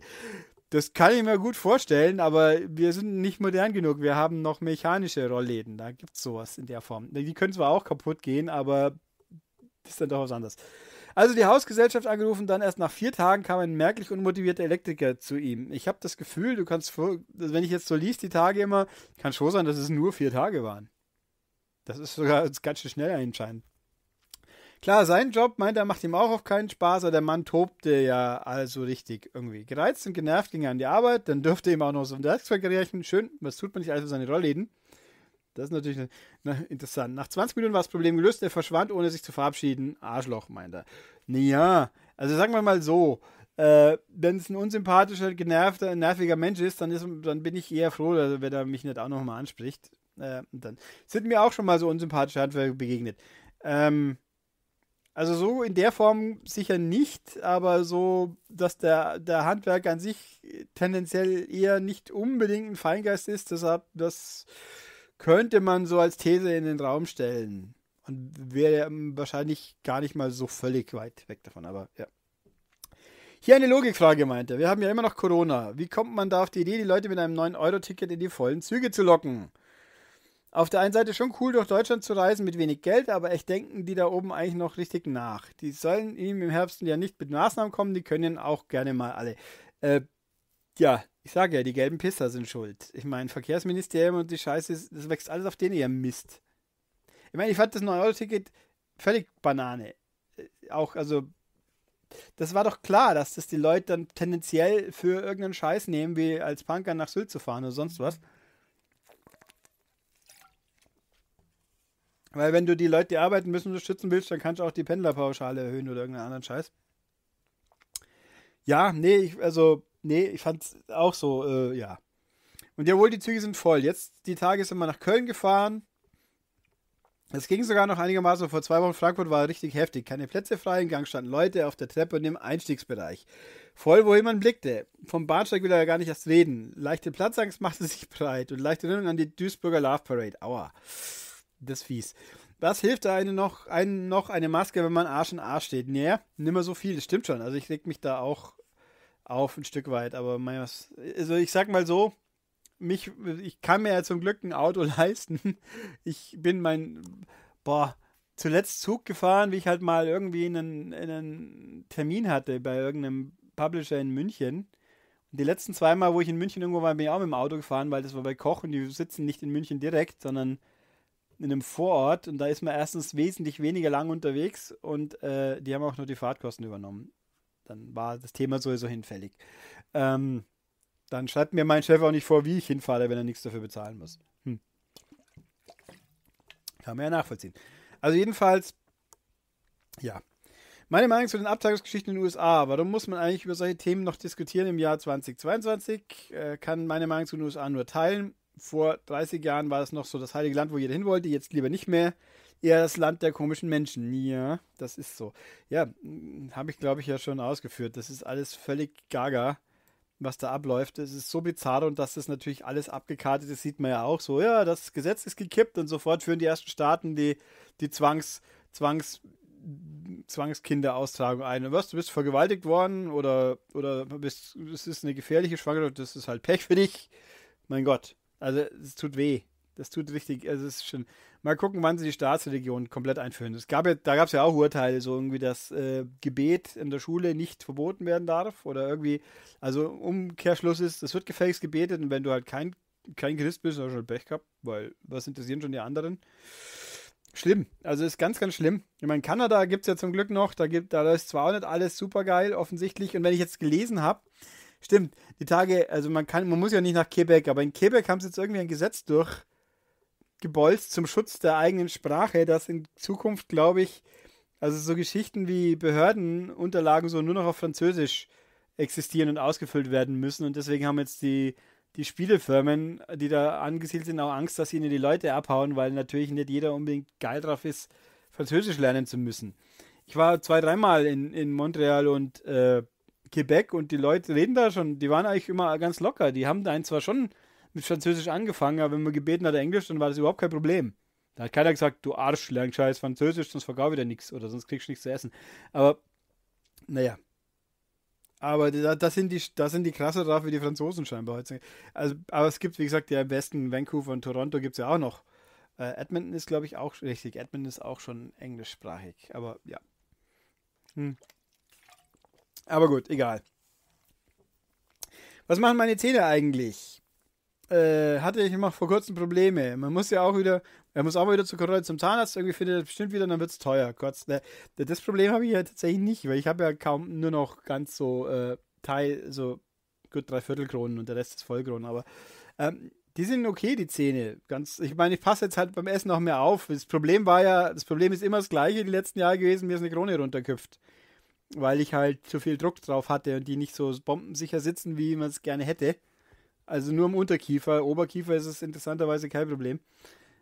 Speaker 1: Das kann ich mir gut vorstellen, aber wir sind nicht modern genug. Wir haben noch mechanische Rollläden. Da gibt es sowas in der Form. Die können zwar auch kaputt gehen, aber ist dann doch was anderes. Also die Hausgesellschaft angerufen, dann erst nach vier Tagen kam ein merklich unmotivierter Elektriker zu ihm. Ich habe das Gefühl, du kannst, also wenn ich jetzt so liest, die Tage immer, kann schon sein, dass es nur vier Tage waren. Das ist sogar ganz schön schnell anscheinend. Klar, sein Job meint er, macht ihm auch auf keinen Spaß, aber der Mann tobte ja also richtig irgendwie. Gereizt und genervt ging er an die Arbeit, dann dürfte ihm auch noch so ein Desk vergleichen. Schön, was tut man nicht alles für seine Rollläden? Das ist natürlich na, interessant. Nach 20 Minuten war das Problem gelöst, er verschwand, ohne sich zu verabschieden. Arschloch, meint er. Naja, also sagen wir mal so, äh, wenn es ein unsympathischer, genervter, nerviger Mensch ist, dann, ist, dann bin ich eher froh, also, wenn er mich nicht auch nochmal anspricht. Äh, dann sind mir auch schon mal so unsympathische Handwerker begegnet. Ähm, also so in der Form sicher nicht, aber so, dass der, der Handwerk an sich tendenziell eher nicht unbedingt ein Feingeist ist, deshalb, das könnte man so als These in den Raum stellen. Und wäre wahrscheinlich gar nicht mal so völlig weit weg davon, aber ja. Hier eine Logikfrage meinte. er. Wir haben ja immer noch Corona. Wie kommt man da auf die Idee, die Leute mit einem 9-Euro-Ticket in die vollen Züge zu locken? auf der einen Seite schon cool, durch Deutschland zu reisen mit wenig Geld, aber echt denken die da oben eigentlich noch richtig nach. Die sollen ihm im Herbst ja nicht mit Maßnahmen kommen, die können auch gerne mal alle. Äh, ja, ich sage ja, die gelben Pisser sind schuld. Ich meine, Verkehrsministerium und die Scheiße, das wächst alles auf denen ihr Mist. Ich meine, ich fand das 9-Euro-Ticket völlig Banane. Äh, auch, also, das war doch klar, dass das die Leute dann tendenziell für irgendeinen Scheiß nehmen, wie als Punker nach Sylt zu fahren oder sonst was. Weil wenn du die Leute, die arbeiten müssen, unterstützen willst, dann kannst du auch die Pendlerpauschale erhöhen oder irgendeinen anderen Scheiß. Ja, nee, ich, also, nee, ich fand's auch so, äh, ja. Und jawohl, die Züge sind voll. Jetzt, die Tage sind wir nach Köln gefahren. Es ging sogar noch einigermaßen. Vor zwei Wochen Frankfurt war richtig heftig. Keine Plätze frei, im Gang standen Leute auf der Treppe und im Einstiegsbereich. Voll, wohin man blickte. Vom Bahnsteig will er ja gar nicht erst reden. Leichte Platzangst machte sich breit und leichte Erinnerung an die Duisburger Love Parade. Aua das ist fies. Was hilft da eine noch, ein, noch eine Maske, wenn man Arsch in Arsch steht? Naja, nimmer so viel, das stimmt schon. Also ich leg mich da auch auf ein Stück weit. Aber mein, was, also ich sag mal so, mich, ich kann mir ja zum Glück ein Auto leisten. Ich bin mein, boah, zuletzt Zug gefahren, wie ich halt mal irgendwie einen, einen Termin hatte bei irgendeinem Publisher in München. die letzten zweimal, wo ich in München irgendwo war, bin ich auch mit dem Auto gefahren, weil das war bei Koch und die sitzen nicht in München direkt, sondern in einem Vorort und da ist man erstens wesentlich weniger lang unterwegs und äh, die haben auch nur die Fahrtkosten übernommen. Dann war das Thema sowieso hinfällig. Ähm, dann schreibt mir mein Chef auch nicht vor, wie ich hinfahre, wenn er nichts dafür bezahlen muss. Hm. Kann man ja nachvollziehen. Also jedenfalls, ja. Meine Meinung zu den Abtreibungsgeschichten in den USA. Warum muss man eigentlich über solche Themen noch diskutieren im Jahr 2022? Äh, kann meine Meinung zu den USA nur teilen vor 30 Jahren war das noch so das heilige Land, wo jeder hin wollte, jetzt lieber nicht mehr. Eher das Land der komischen Menschen. Ja, das ist so. Ja, mm, habe ich, glaube ich, ja schon ausgeführt. Das ist alles völlig gaga, was da abläuft. Es ist so bizarr und dass das natürlich alles abgekartet ist, sieht man ja auch so. Ja, das Gesetz ist gekippt und sofort führen die ersten Staaten die, die Zwangs, Zwangs, Zwangskinderaustragung ein. Und was, du bist vergewaltigt worden oder, oder bist, es ist eine gefährliche Schwangerschaft, das ist halt Pech für dich. Mein Gott. Also es tut weh. Das tut richtig, also es ist schon. Mal gucken, wann sie die Staatsreligion komplett einführen. Es gab ja, da gab es ja auch Urteile, so irgendwie, dass äh, Gebet in der Schule nicht verboten werden darf oder irgendwie. Also Umkehrschluss ist, es wird gefälligst gebetet und wenn du halt kein, kein Christ bist, hast du halt Pech gehabt, weil was interessieren schon die anderen? Schlimm. Also ist ganz, ganz schlimm. Ich meine, Kanada gibt es ja zum Glück noch, da, gibt, da ist zwar auch nicht alles super geil, offensichtlich. Und wenn ich jetzt gelesen habe, Stimmt, die Tage, also man kann, man muss ja nicht nach Quebec, aber in Quebec haben sie jetzt irgendwie ein Gesetz durchgebolzt zum Schutz der eigenen Sprache, dass in Zukunft, glaube ich, also so Geschichten wie Behördenunterlagen so nur noch auf Französisch existieren und ausgefüllt werden müssen. Und deswegen haben jetzt die, die Spielefirmen, die da angesiedelt sind, auch Angst, dass ihnen die Leute abhauen, weil natürlich nicht jeder unbedingt geil drauf ist, Französisch lernen zu müssen. Ich war zwei, dreimal in, in Montreal und äh, Quebec und die Leute reden da schon, die waren eigentlich immer ganz locker. Die haben da einen zwar schon mit Französisch angefangen, aber wenn man gebeten hat Englisch, dann war das überhaupt kein Problem. Da hat keiner gesagt, du Arsch, lern scheiß Französisch, sonst verkaufe ich dir nichts oder sonst kriegst du nichts zu essen. Aber, naja. Aber das sind die, das sind die krasser drauf wie die Franzosen scheinbar heute. Also, aber es gibt, wie gesagt, ja im Westen, Vancouver und Toronto gibt es ja auch noch. Äh, Edmonton ist, glaube ich, auch richtig. Edmonton ist auch schon englischsprachig. Aber ja. Hm. Aber gut, egal. Was machen meine Zähne eigentlich? Äh, hatte ich immer vor kurzem Probleme. Man muss ja auch wieder, man muss auch mal wieder zu Corona zum Zahnarzt, irgendwie findet er bestimmt wieder, und dann wird es teuer. Gott, ne, das Problem habe ich ja tatsächlich nicht, weil ich habe ja kaum nur noch ganz so äh, Teil, so gut drei Viertel Kronen und der Rest ist Vollkronen, aber ähm, die sind okay, die Zähne. Ganz, ich meine, ich passe jetzt halt beim Essen noch mehr auf. Das Problem war ja, das Problem ist immer das gleiche die letzten Jahre gewesen, mir ist eine Krone runterköpft weil ich halt zu viel Druck drauf hatte und die nicht so bombensicher sitzen, wie man es gerne hätte. Also nur im Unterkiefer. Oberkiefer ist es interessanterweise kein Problem.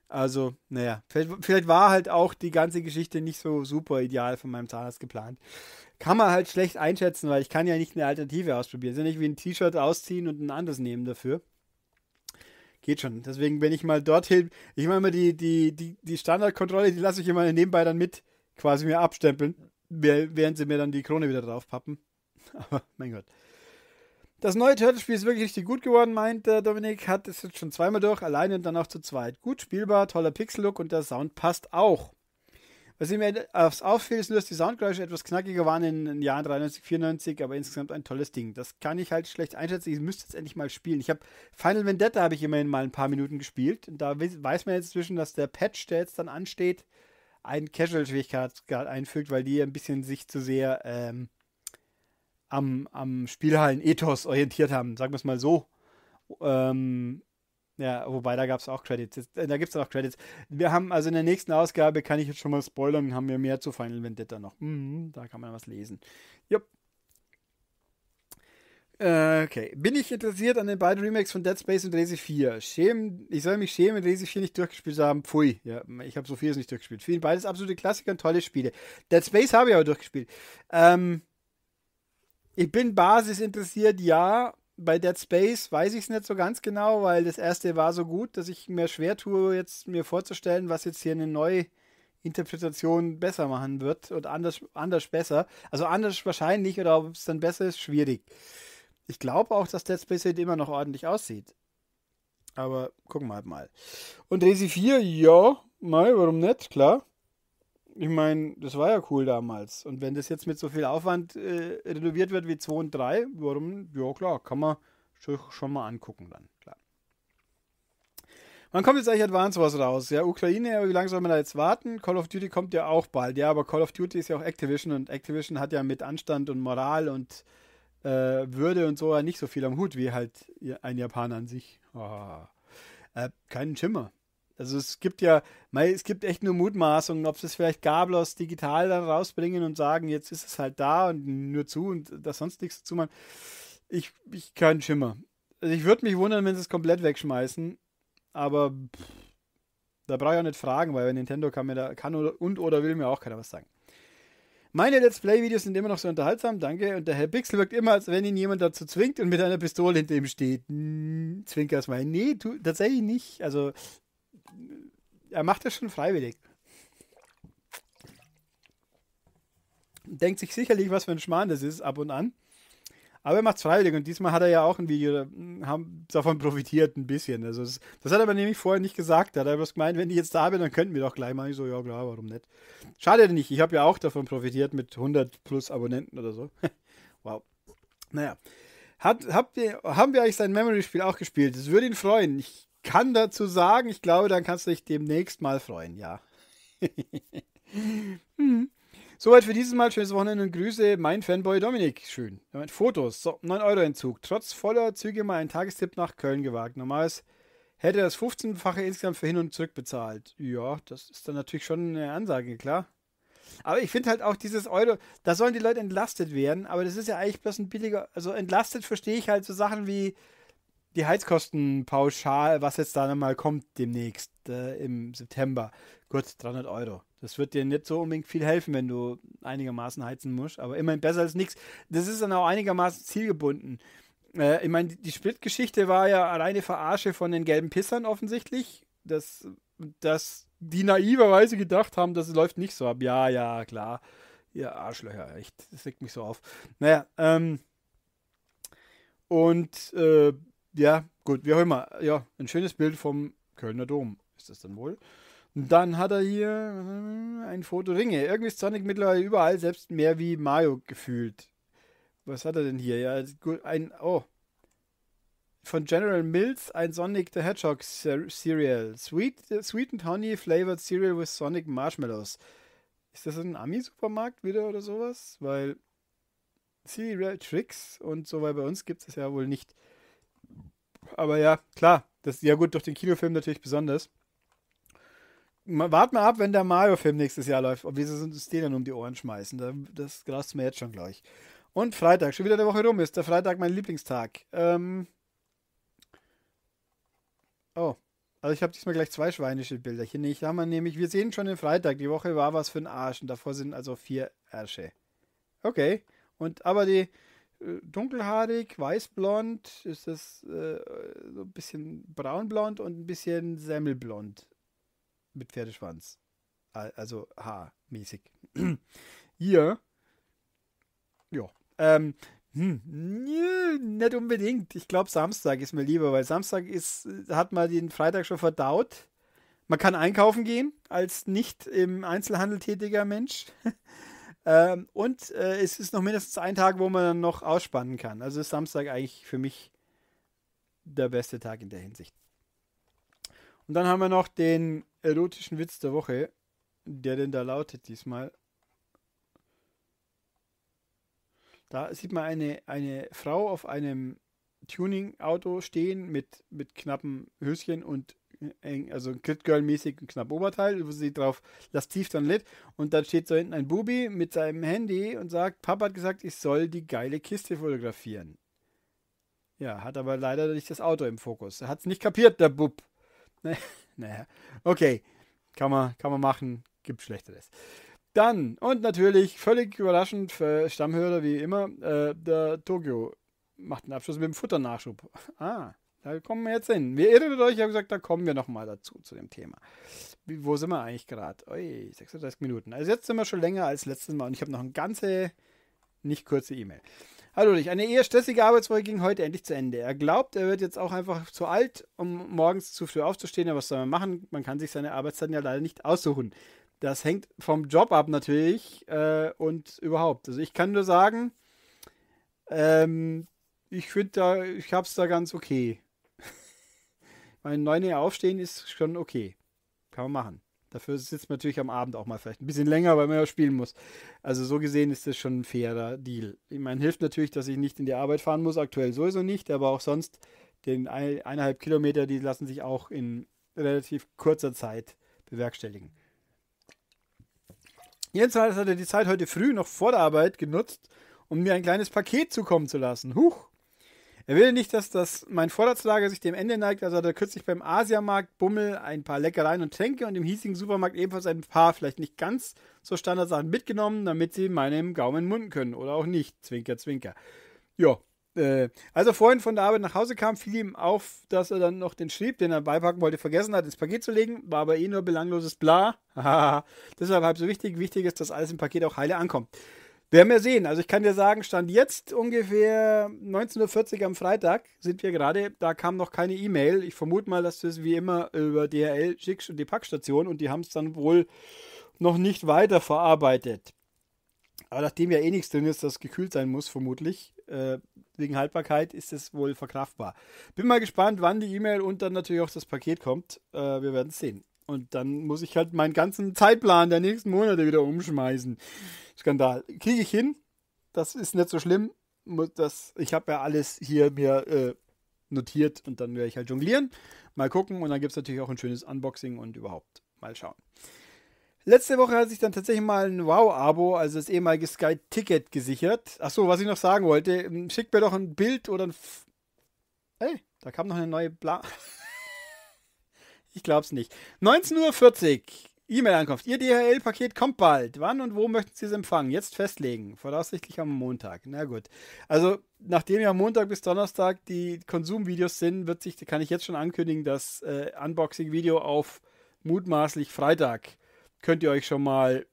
Speaker 1: Also, naja, vielleicht, vielleicht, war halt auch die ganze Geschichte nicht so super ideal von meinem Zahnarzt geplant. Kann man halt schlecht einschätzen, weil ich kann ja nicht eine Alternative ausprobieren. Ist ja nicht wie ein T-Shirt ausziehen und ein anderes nehmen dafür. Geht schon. Deswegen bin ich mal dorthin. Ich meine immer die, die, die, die Standardkontrolle, die lasse ich immer nebenbei dann mit quasi mir abstempeln während sie mir dann die Krone wieder draufpappen. Aber mein Gott. Das neue Turtle-Spiel ist wirklich richtig gut geworden, meint der Dominik. Hat es jetzt schon zweimal durch, alleine und dann auch zu zweit. Gut spielbar, toller Pixel-Look und der Sound passt auch. Was mir aufs Auffiel ist nur, dass die Soundgeräusche etwas knackiger waren in den Jahren 93, 94, aber insgesamt ein tolles Ding. Das kann ich halt schlecht einschätzen. Ich müsste jetzt endlich mal spielen. Ich habe Final Vendetta habe ich immerhin mal ein paar Minuten gespielt. Und da weiß man jetzt inzwischen, dass der Patch, der jetzt dann ansteht, einen Casual-Schwierigkeitsgrad einfügt, weil die ein bisschen sich zu sehr ähm, am, am Spielhallen-Ethos orientiert haben, sagen wir es mal so. Ähm, ja, wobei da gab es auch Credits. Äh, da gibt es auch Credits. Wir haben also in der nächsten Ausgabe, kann ich jetzt schon mal spoilern, haben wir mehr zu Final Vendetta noch. Mhm, da kann man was lesen. Jupp. Äh, okay. Bin ich interessiert an den beiden Remakes von Dead Space und Resi 4? Schämen, ich soll mich schämen, Resi 4 nicht durchgespielt zu haben. Pfui. Ja, ich habe so vieles nicht durchgespielt. Vielen beides absolute Klassiker und tolle Spiele. Dead Space habe ich aber durchgespielt. Ähm, ich bin Basis interessiert, ja. Bei Dead Space weiß ich es nicht so ganz genau, weil das erste war so gut, dass ich mir schwer tue, jetzt mir vorzustellen, was jetzt hier eine neue Interpretation besser machen wird und anders, anders besser. Also anders wahrscheinlich oder ob es dann besser ist, schwierig. Ich glaube auch, dass Dead Space immer noch ordentlich aussieht. Aber gucken wir halt mal. Und Resi 4, ja, mal, warum nicht? Klar. Ich meine, das war ja cool damals. Und wenn das jetzt mit so viel Aufwand äh, renoviert wird wie 2 und 3, warum? Ja, klar, kann man schon mal angucken dann, klar. Wann kommt jetzt eigentlich Advance Wars raus? Ja, Ukraine, aber wie lange soll man da jetzt warten? Call of Duty kommt ja auch bald. Ja, aber Call of Duty ist ja auch Activision und Activision hat ja mit Anstand und Moral und äh, würde und so nicht so viel am Hut wie halt ein Japaner an sich. Oh. Äh, keinen Schimmer. Also es gibt ja, es gibt echt nur Mutmaßungen, ob sie es vielleicht Gablos digital dann rausbringen und sagen, jetzt ist es halt da und nur zu und das sonst nichts zu machen. Ich, ich keinen Schimmer. Also ich würde mich wundern, wenn sie es komplett wegschmeißen, aber pff, da brauche ich auch nicht fragen, weil Nintendo kann mir da, kann oder, und oder will mir auch keiner was sagen. Meine Let's Play-Videos sind immer noch so unterhaltsam, danke. Und der Herr Pixel wirkt immer, als wenn ihn jemand dazu zwingt und mit einer Pistole hinter ihm steht. Hm, Zwinker ist mein. Nee, tu, tatsächlich nicht. Also, er macht das schon freiwillig. Denkt sich sicherlich, was für ein Schmarrn das ist, ab und an. Aber er macht es freiwillig und diesmal hat er ja auch ein Video hm, haben davon profitiert, ein bisschen. Also das, das hat er aber nämlich vorher nicht gesagt. Da hat er bloß gemeint, wenn ich jetzt da bin, dann könnten wir doch gleich mal. Ich so, ja klar, warum nicht? Schade nicht, ich habe ja auch davon profitiert mit 100 plus Abonnenten oder so. wow. Naja. Hat, habt ihr, haben wir eigentlich sein Memory-Spiel auch gespielt? Das würde ihn freuen. Ich kann dazu sagen, ich glaube, dann kannst du dich demnächst mal freuen, ja. hm. Soweit für dieses Mal. Schönes Wochenende und Grüße, mein Fanboy Dominik. Schön. Damit Fotos. So, 9 Euro Entzug. Trotz voller Züge mal einen Tagestipp nach Köln gewagt. Normals hätte das 15-fache insgesamt für hin und zurück bezahlt. Ja, das ist dann natürlich schon eine Ansage, klar. Aber ich finde halt auch dieses Euro, da sollen die Leute entlastet werden, aber das ist ja eigentlich bloß ein billiger, also entlastet verstehe ich halt so Sachen wie, die Heizkostenpauschal, was jetzt da nochmal kommt demnächst äh, im September, gut, 300 Euro. Das wird dir nicht so unbedingt viel helfen, wenn du einigermaßen heizen musst, aber immerhin besser als nichts. Das ist dann auch einigermaßen zielgebunden. Äh, ich meine, die Split-Geschichte war ja alleine Verarsche von den gelben Pissern offensichtlich. dass, das die naiverweise gedacht haben, das läuft nicht so ab. Ja, ja, klar. Ihr Arschlöcher, echt. Das regt mich so auf. Naja, ähm. Und äh, ja, gut, wie auch immer. Ja, ein schönes Bild vom Kölner Dom ist das dann wohl. Und dann hat er hier äh, ein Foto Ringe. Irgendwie ist Sonic mittlerweile überall, selbst mehr wie Mario gefühlt. Was hat er denn hier? Ja, also ein, oh. Von General Mills ein Sonic the Hedgehog Cereal. Sweet, äh, sweet and Honey Flavored Cereal with Sonic Marshmallows. Ist das ein Ami-Supermarkt wieder oder sowas? Weil Cereal Tricks und so weil bei uns gibt es ja wohl nicht. Aber ja, klar. Das, ja gut, durch den Kinofilm natürlich besonders. Wart mal ab, wenn der Mario-Film nächstes Jahr läuft, ob wir uns den dann um die Ohren schmeißen. Das glaubst du mir jetzt schon gleich. Und Freitag, schon wieder eine Woche rum ist. Der Freitag mein Lieblingstag. Ähm oh, also ich habe diesmal gleich zwei schweinische Bilderchen. Ich habe mal nämlich, wir sehen schon den Freitag. Die Woche war was für ein Arsch und davor sind also vier Ärsche. Okay. Und aber die, äh, dunkelhaarig, weißblond, ist das äh, so ein bisschen braunblond und ein bisschen semmelblond mit Pferdeschwanz. Also haarmäßig. Hier. Ja. Ähm, hm, nö, nicht unbedingt. Ich glaube, Samstag ist mir lieber, weil Samstag ist, äh, hat man den Freitag schon verdaut. Man kann einkaufen gehen als nicht im Einzelhandel tätiger Mensch. Ähm, und äh, es ist noch mindestens ein Tag, wo man dann noch ausspannen kann. Also ist Samstag eigentlich für mich der beste Tag in der Hinsicht. Und dann haben wir noch den erotischen Witz der Woche, der denn da lautet diesmal. Da sieht man eine, eine Frau auf einem Tuning-Auto stehen mit, mit knappen Höschen und eng, also Clit-Girl-mäßig knapp Oberteil, wo sie drauf das tief dann litt. Und dann steht so hinten ein Bubi mit seinem Handy und sagt, Papa hat gesagt, ich soll die geile Kiste fotografieren. Ja, hat aber leider nicht das Auto im Fokus. Er hat es nicht kapiert, der Bub. naja, okay. Kann man, kann man machen. Gibt Schlechteres. Dann, und natürlich, völlig überraschend für Stammhörer wie immer, äh, der Tokio macht einen Abschluss mit dem Futternachschub. Ah. Da kommen wir jetzt hin. Wir irrtet euch, ich habe gesagt, da kommen wir nochmal dazu, zu dem Thema. Wie, wo sind wir eigentlich gerade? Ui, 36 Minuten. Also jetzt sind wir schon länger als letztes Mal und ich habe noch eine ganze, nicht kurze E-Mail. Hallo dich, eine eher stressige Arbeitswoche ging heute endlich zu Ende. Er glaubt, er wird jetzt auch einfach zu alt, um morgens zu früh aufzustehen, aber was soll man machen? Man kann sich seine Arbeitszeiten ja leider nicht aussuchen. Das hängt vom Job ab natürlich äh, und überhaupt. Also ich kann nur sagen, ähm, ich finde da, ich hab's da ganz okay um 9 Uhr aufstehen ist schon okay. Kann man machen. Dafür sitzt man natürlich am Abend auch mal vielleicht ein bisschen länger, weil man ja spielen muss. Also so gesehen ist das schon ein fairer Deal. Ich meine, hilft natürlich, dass ich nicht in die Arbeit fahren muss, aktuell sowieso nicht, aber auch sonst, den eineinhalb Kilometer, die lassen sich auch in relativ kurzer Zeit bewerkstelligen. Jens hat er die Zeit heute früh noch vor der Arbeit genutzt, um mir ein kleines Paket zukommen zu lassen. Huch! Er will nicht, dass das mein Vorratslager sich dem Ende neigt, also hat er kürzlich beim Asiamarkt Bummel ein paar Leckereien und Tränke und im hiesigen Supermarkt ebenfalls ein paar, vielleicht nicht ganz so Standardsachen mitgenommen, damit sie meinem Gaumen munden können oder auch nicht. Zwinker, zwinker. Ja, äh, als er vorhin von der Arbeit nach Hause kam, fiel ihm auf, dass er dann noch den Schrieb, den er beipacken wollte, vergessen hat, ins Paket zu legen, war aber eh nur belangloses Bla. Deshalb halb so wichtig. Wichtig ist, dass alles im Paket auch heile ankommt. Werden wir sehen. Also ich kann dir sagen, Stand jetzt ungefähr 19.40 Uhr am Freitag sind wir gerade. Da kam noch keine E-Mail. Ich vermute mal, dass du es wie immer über DHL schickst und die Packstation und die haben es dann wohl noch nicht weiter verarbeitet. Aber nachdem ja eh nichts drin ist, das gekühlt sein muss, vermutlich, äh, wegen Haltbarkeit ist es wohl verkraftbar. Bin mal gespannt, wann die E-Mail und dann natürlich auch das Paket kommt. Äh, wir werden es sehen. Und dann muss ich halt meinen ganzen Zeitplan der nächsten Monate wieder umschmeißen. Skandal. Kriege ich hin. Das ist nicht so schlimm. Das, ich habe ja alles hier mir äh, notiert und dann werde ich halt jonglieren. Mal gucken. Und dann gibt es natürlich auch ein schönes Unboxing und überhaupt. Mal schauen. Letzte Woche hat sich dann tatsächlich mal ein Wow-Abo, also das ehemalige Sky-Ticket, gesichert. Achso, was ich noch sagen wollte, hm, schickt mir doch ein Bild oder ein. F hey, da kam noch eine neue Bla. Ich glaub's nicht. 19.40 Uhr. E-Mail-Ankunft. Ihr DHL-Paket kommt bald. Wann und wo möchten Sie es empfangen? Jetzt festlegen. Voraussichtlich am Montag. Na gut. Also, nachdem ja Montag bis Donnerstag die Konsumvideos sind, wird sich, kann ich jetzt schon ankündigen, das äh, Unboxing-Video auf mutmaßlich Freitag könnt ihr euch schon mal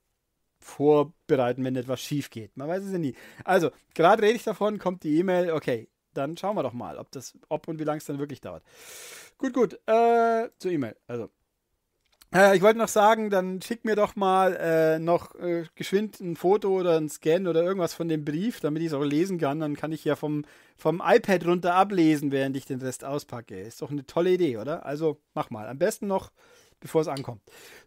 Speaker 1: vorbereiten, wenn etwas schief geht. Man weiß es ja nie. Also, gerade rede ich davon, kommt die E-Mail, okay, dann schauen wir doch mal, ob, das, ob und wie lange es dann wirklich dauert. Gut, gut. Äh, zur E-Mail. Also. Äh, ich wollte noch sagen, dann schick mir doch mal äh, noch äh, geschwind ein Foto oder ein Scan oder irgendwas von dem Brief, damit ich es auch lesen kann. Dann kann ich ja vom, vom iPad runter ablesen, während ich den Rest auspacke. Ist doch eine tolle Idee, oder? Also mach mal. Am besten noch, bevor es ankommt.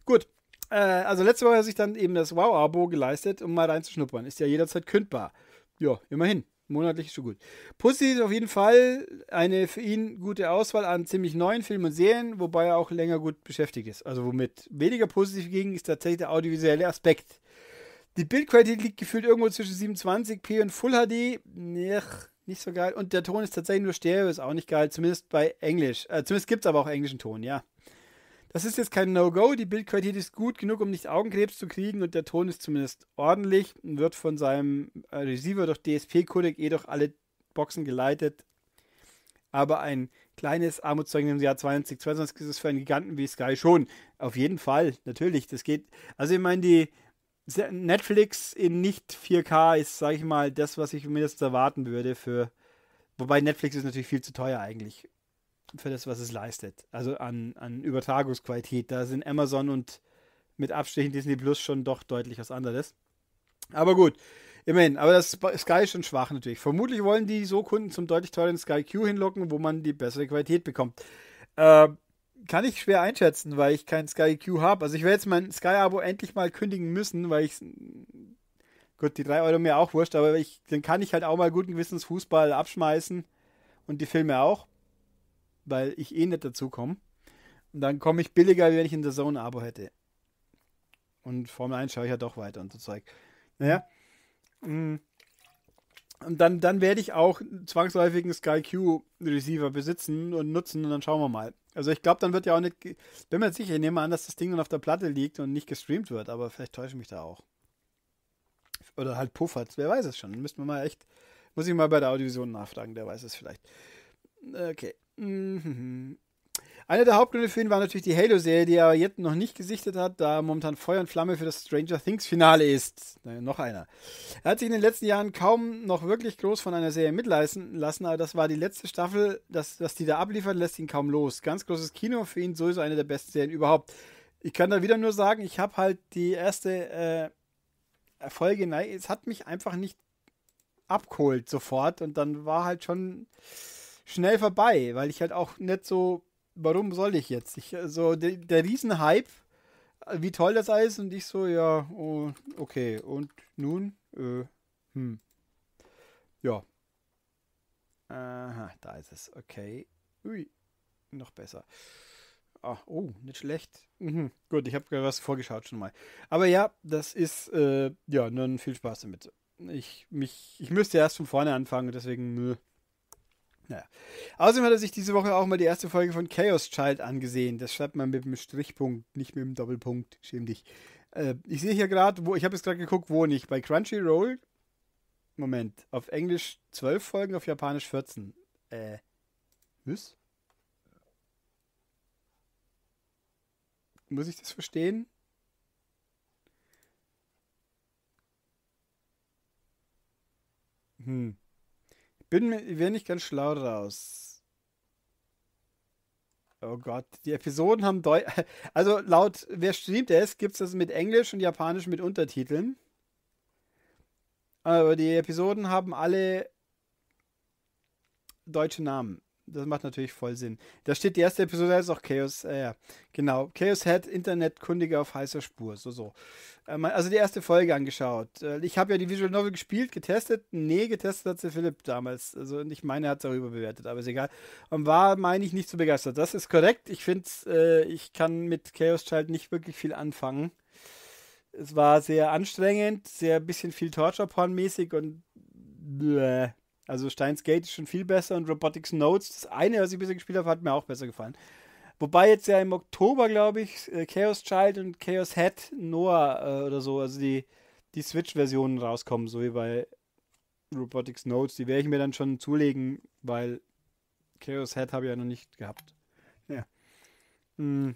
Speaker 1: Gut. Äh, also letzte Woche hat sich dann eben das Wow-Abo geleistet, um mal reinzuschnuppern. Ist ja jederzeit kündbar. Ja, immerhin. Monatlich ist schon gut. Positiv auf jeden Fall eine für ihn gute Auswahl an ziemlich neuen Filmen und Serien, wobei er auch länger gut beschäftigt ist. Also womit weniger positiv ging, ist tatsächlich der audiovisuelle Aspekt. Die Bildqualität liegt gefühlt irgendwo zwischen 27p und Full HD. Nech, nicht so geil. Und der Ton ist tatsächlich nur Stereo, ist auch nicht geil. Zumindest bei Englisch. Äh, zumindest gibt es aber auch englischen Ton, ja. Das ist jetzt kein No-Go, die Bildqualität ist gut genug, um nicht Augenkrebs zu kriegen und der Ton ist zumindest ordentlich und wird von seinem äh, Receiver durch DSP-Codec eh durch alle Boxen geleitet. Aber ein kleines Armutszeugnis im Jahr 2022 ist es für einen Giganten wie Sky schon. Auf jeden Fall, natürlich. Das geht. Also ich meine, die Netflix in nicht 4K ist, sage ich mal, das, was ich mindestens erwarten würde für. Wobei Netflix ist natürlich viel zu teuer eigentlich für das, was es leistet. Also an, an Übertragungsqualität. Da sind Amazon und mit Abstrichen Disney Plus schon doch deutlich was anderes. Aber gut, immerhin. Aber das Sky ist schon schwach natürlich. Vermutlich wollen die so Kunden zum deutlich teuren Sky Q hinlocken, wo man die bessere Qualität bekommt. Äh, kann ich schwer einschätzen, weil ich kein Sky Q habe. Also ich werde jetzt mein Sky-Abo endlich mal kündigen müssen, weil ich gut, die 3 Euro mir auch wurscht, aber ich, dann kann ich halt auch mal guten Gewissens Fußball abschmeißen und die Filme auch weil ich eh nicht dazu komme. Und dann komme ich billiger, wenn ich in der Zone Abo hätte. Und Formel 1 schaue ich ja doch weiter und so Zeug. Naja. Mm. Und dann, dann werde ich auch zwangsläufigen einen Sky Q Receiver besitzen und nutzen und dann schauen wir mal. Also ich glaube, dann wird ja auch nicht. Bin mir sicher, ich nehme an, dass das Ding dann auf der Platte liegt und nicht gestreamt wird, aber vielleicht täusche ich mich da auch. Oder halt puffert, wer weiß es schon. Müssen wir mal echt. Muss ich mal bei der Audiovision nachfragen, der weiß es vielleicht. Okay. Mhm. Einer der Hauptgründe für ihn war natürlich die Halo-Serie, die er jetzt noch nicht gesichtet hat, da er momentan Feuer und Flamme für das Stranger Things-Finale ist. Naja, noch einer. Er hat sich in den letzten Jahren kaum noch wirklich groß von einer Serie mitleisten lassen, aber das war die letzte Staffel, das, was die da abliefert, lässt ihn kaum los. Ganz großes Kino, für ihn sowieso eine der besten Serien überhaupt. Ich kann da wieder nur sagen, ich habe halt die erste äh, Folge, nein, es hat mich einfach nicht abgeholt sofort und dann war halt schon schnell vorbei, weil ich halt auch nicht so, warum soll ich jetzt? Ich, so der, der Riesenhype, äh, wie toll das ist und ich so, ja, oh, okay, und nun, äh, hm. Ja. Aha, da ist es, okay. Ui, noch besser. Ach, oh, nicht schlecht. Mhm. Gut, ich habe was vorgeschaut schon mal. Aber ja, das ist, äh, ja, nun viel Spaß damit. Ich, mich, ich müsste erst von vorne anfangen, deswegen, mh. Naja. Außerdem hat er sich diese Woche auch mal die erste Folge von Chaos Child angesehen. Das schreibt man mit einem Strichpunkt, nicht mit einem Doppelpunkt. Schäm dich. Äh, ich sehe hier gerade, wo, ich habe jetzt gerade geguckt, wo nicht. Bei Crunchyroll, Moment, auf Englisch 12 Folgen, auf Japanisch 14. Äh, was? Muss ich das verstehen? Hm. Bin mir nicht ganz schlau raus. Oh Gott, die Episoden haben Deu Also laut wer streamt es, gibt es das mit Englisch und Japanisch mit Untertiteln. Aber die Episoden haben alle deutsche Namen. Das macht natürlich voll Sinn. Da steht die erste Episode, da ist auch Chaos, äh, genau. Chaos Head, Internetkundige auf heißer Spur, so, so. Ähm, also die erste Folge angeschaut. Äh, ich habe ja die Visual Novel gespielt, getestet. Nee, getestet hat sie Philipp damals. Also nicht meine hat darüber bewertet, aber ist egal. Und war, meine ich, nicht so begeistert. Das ist korrekt. Ich finde, äh, ich kann mit Chaos Child nicht wirklich viel anfangen. Es war sehr anstrengend, sehr bisschen viel Torture-Porn-mäßig und bleh, also Steins Gate ist schon viel besser und Robotics Notes, das eine, was ich bisher gespielt habe, hat mir auch besser gefallen. Wobei jetzt ja im Oktober, glaube ich, äh, Chaos Child und Chaos Head Noah äh, oder so, also die, die Switch-Versionen rauskommen, so wie bei Robotics Notes. Die werde ich mir dann schon zulegen, weil Chaos Head habe ich ja noch nicht gehabt. Ja. Hm.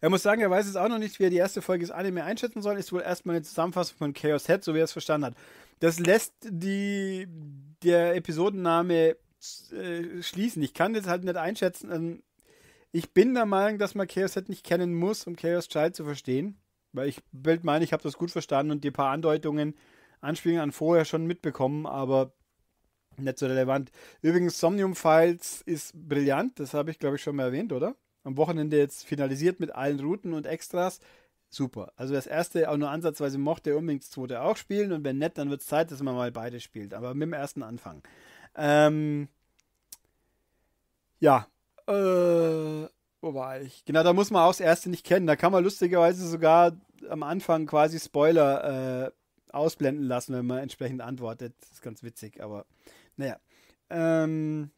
Speaker 1: Er muss sagen, er weiß jetzt auch noch nicht, wie er die erste Folge des Anime einschätzen soll. Ist wohl erstmal eine Zusammenfassung von Chaos Head, so wie er es verstanden hat. Das lässt die, der Episodenname äh, schließen. Ich kann das halt nicht einschätzen. Ähm, ich bin der Meinung, dass man Chaos Head nicht kennen muss, um Chaos Child zu verstehen. Weil ich Bild meine, ich habe das gut verstanden und die paar Andeutungen, Anspielungen an vorher schon mitbekommen, aber nicht so relevant. Übrigens, Somnium Files ist brillant, das habe ich glaube ich schon mal erwähnt, oder? Am Wochenende jetzt finalisiert mit allen Routen und Extras super. Also das erste auch nur ansatzweise mochte er unbedingt das zweite auch spielen und wenn nett, dann wird es Zeit, dass man mal beide spielt, aber mit dem ersten Anfang. Ähm, ja, äh, wo war ich? Genau, da muss man auch das erste nicht kennen. Da kann man lustigerweise sogar am Anfang quasi Spoiler äh, ausblenden lassen, wenn man entsprechend antwortet. Das ist ganz witzig, aber naja. Ähm,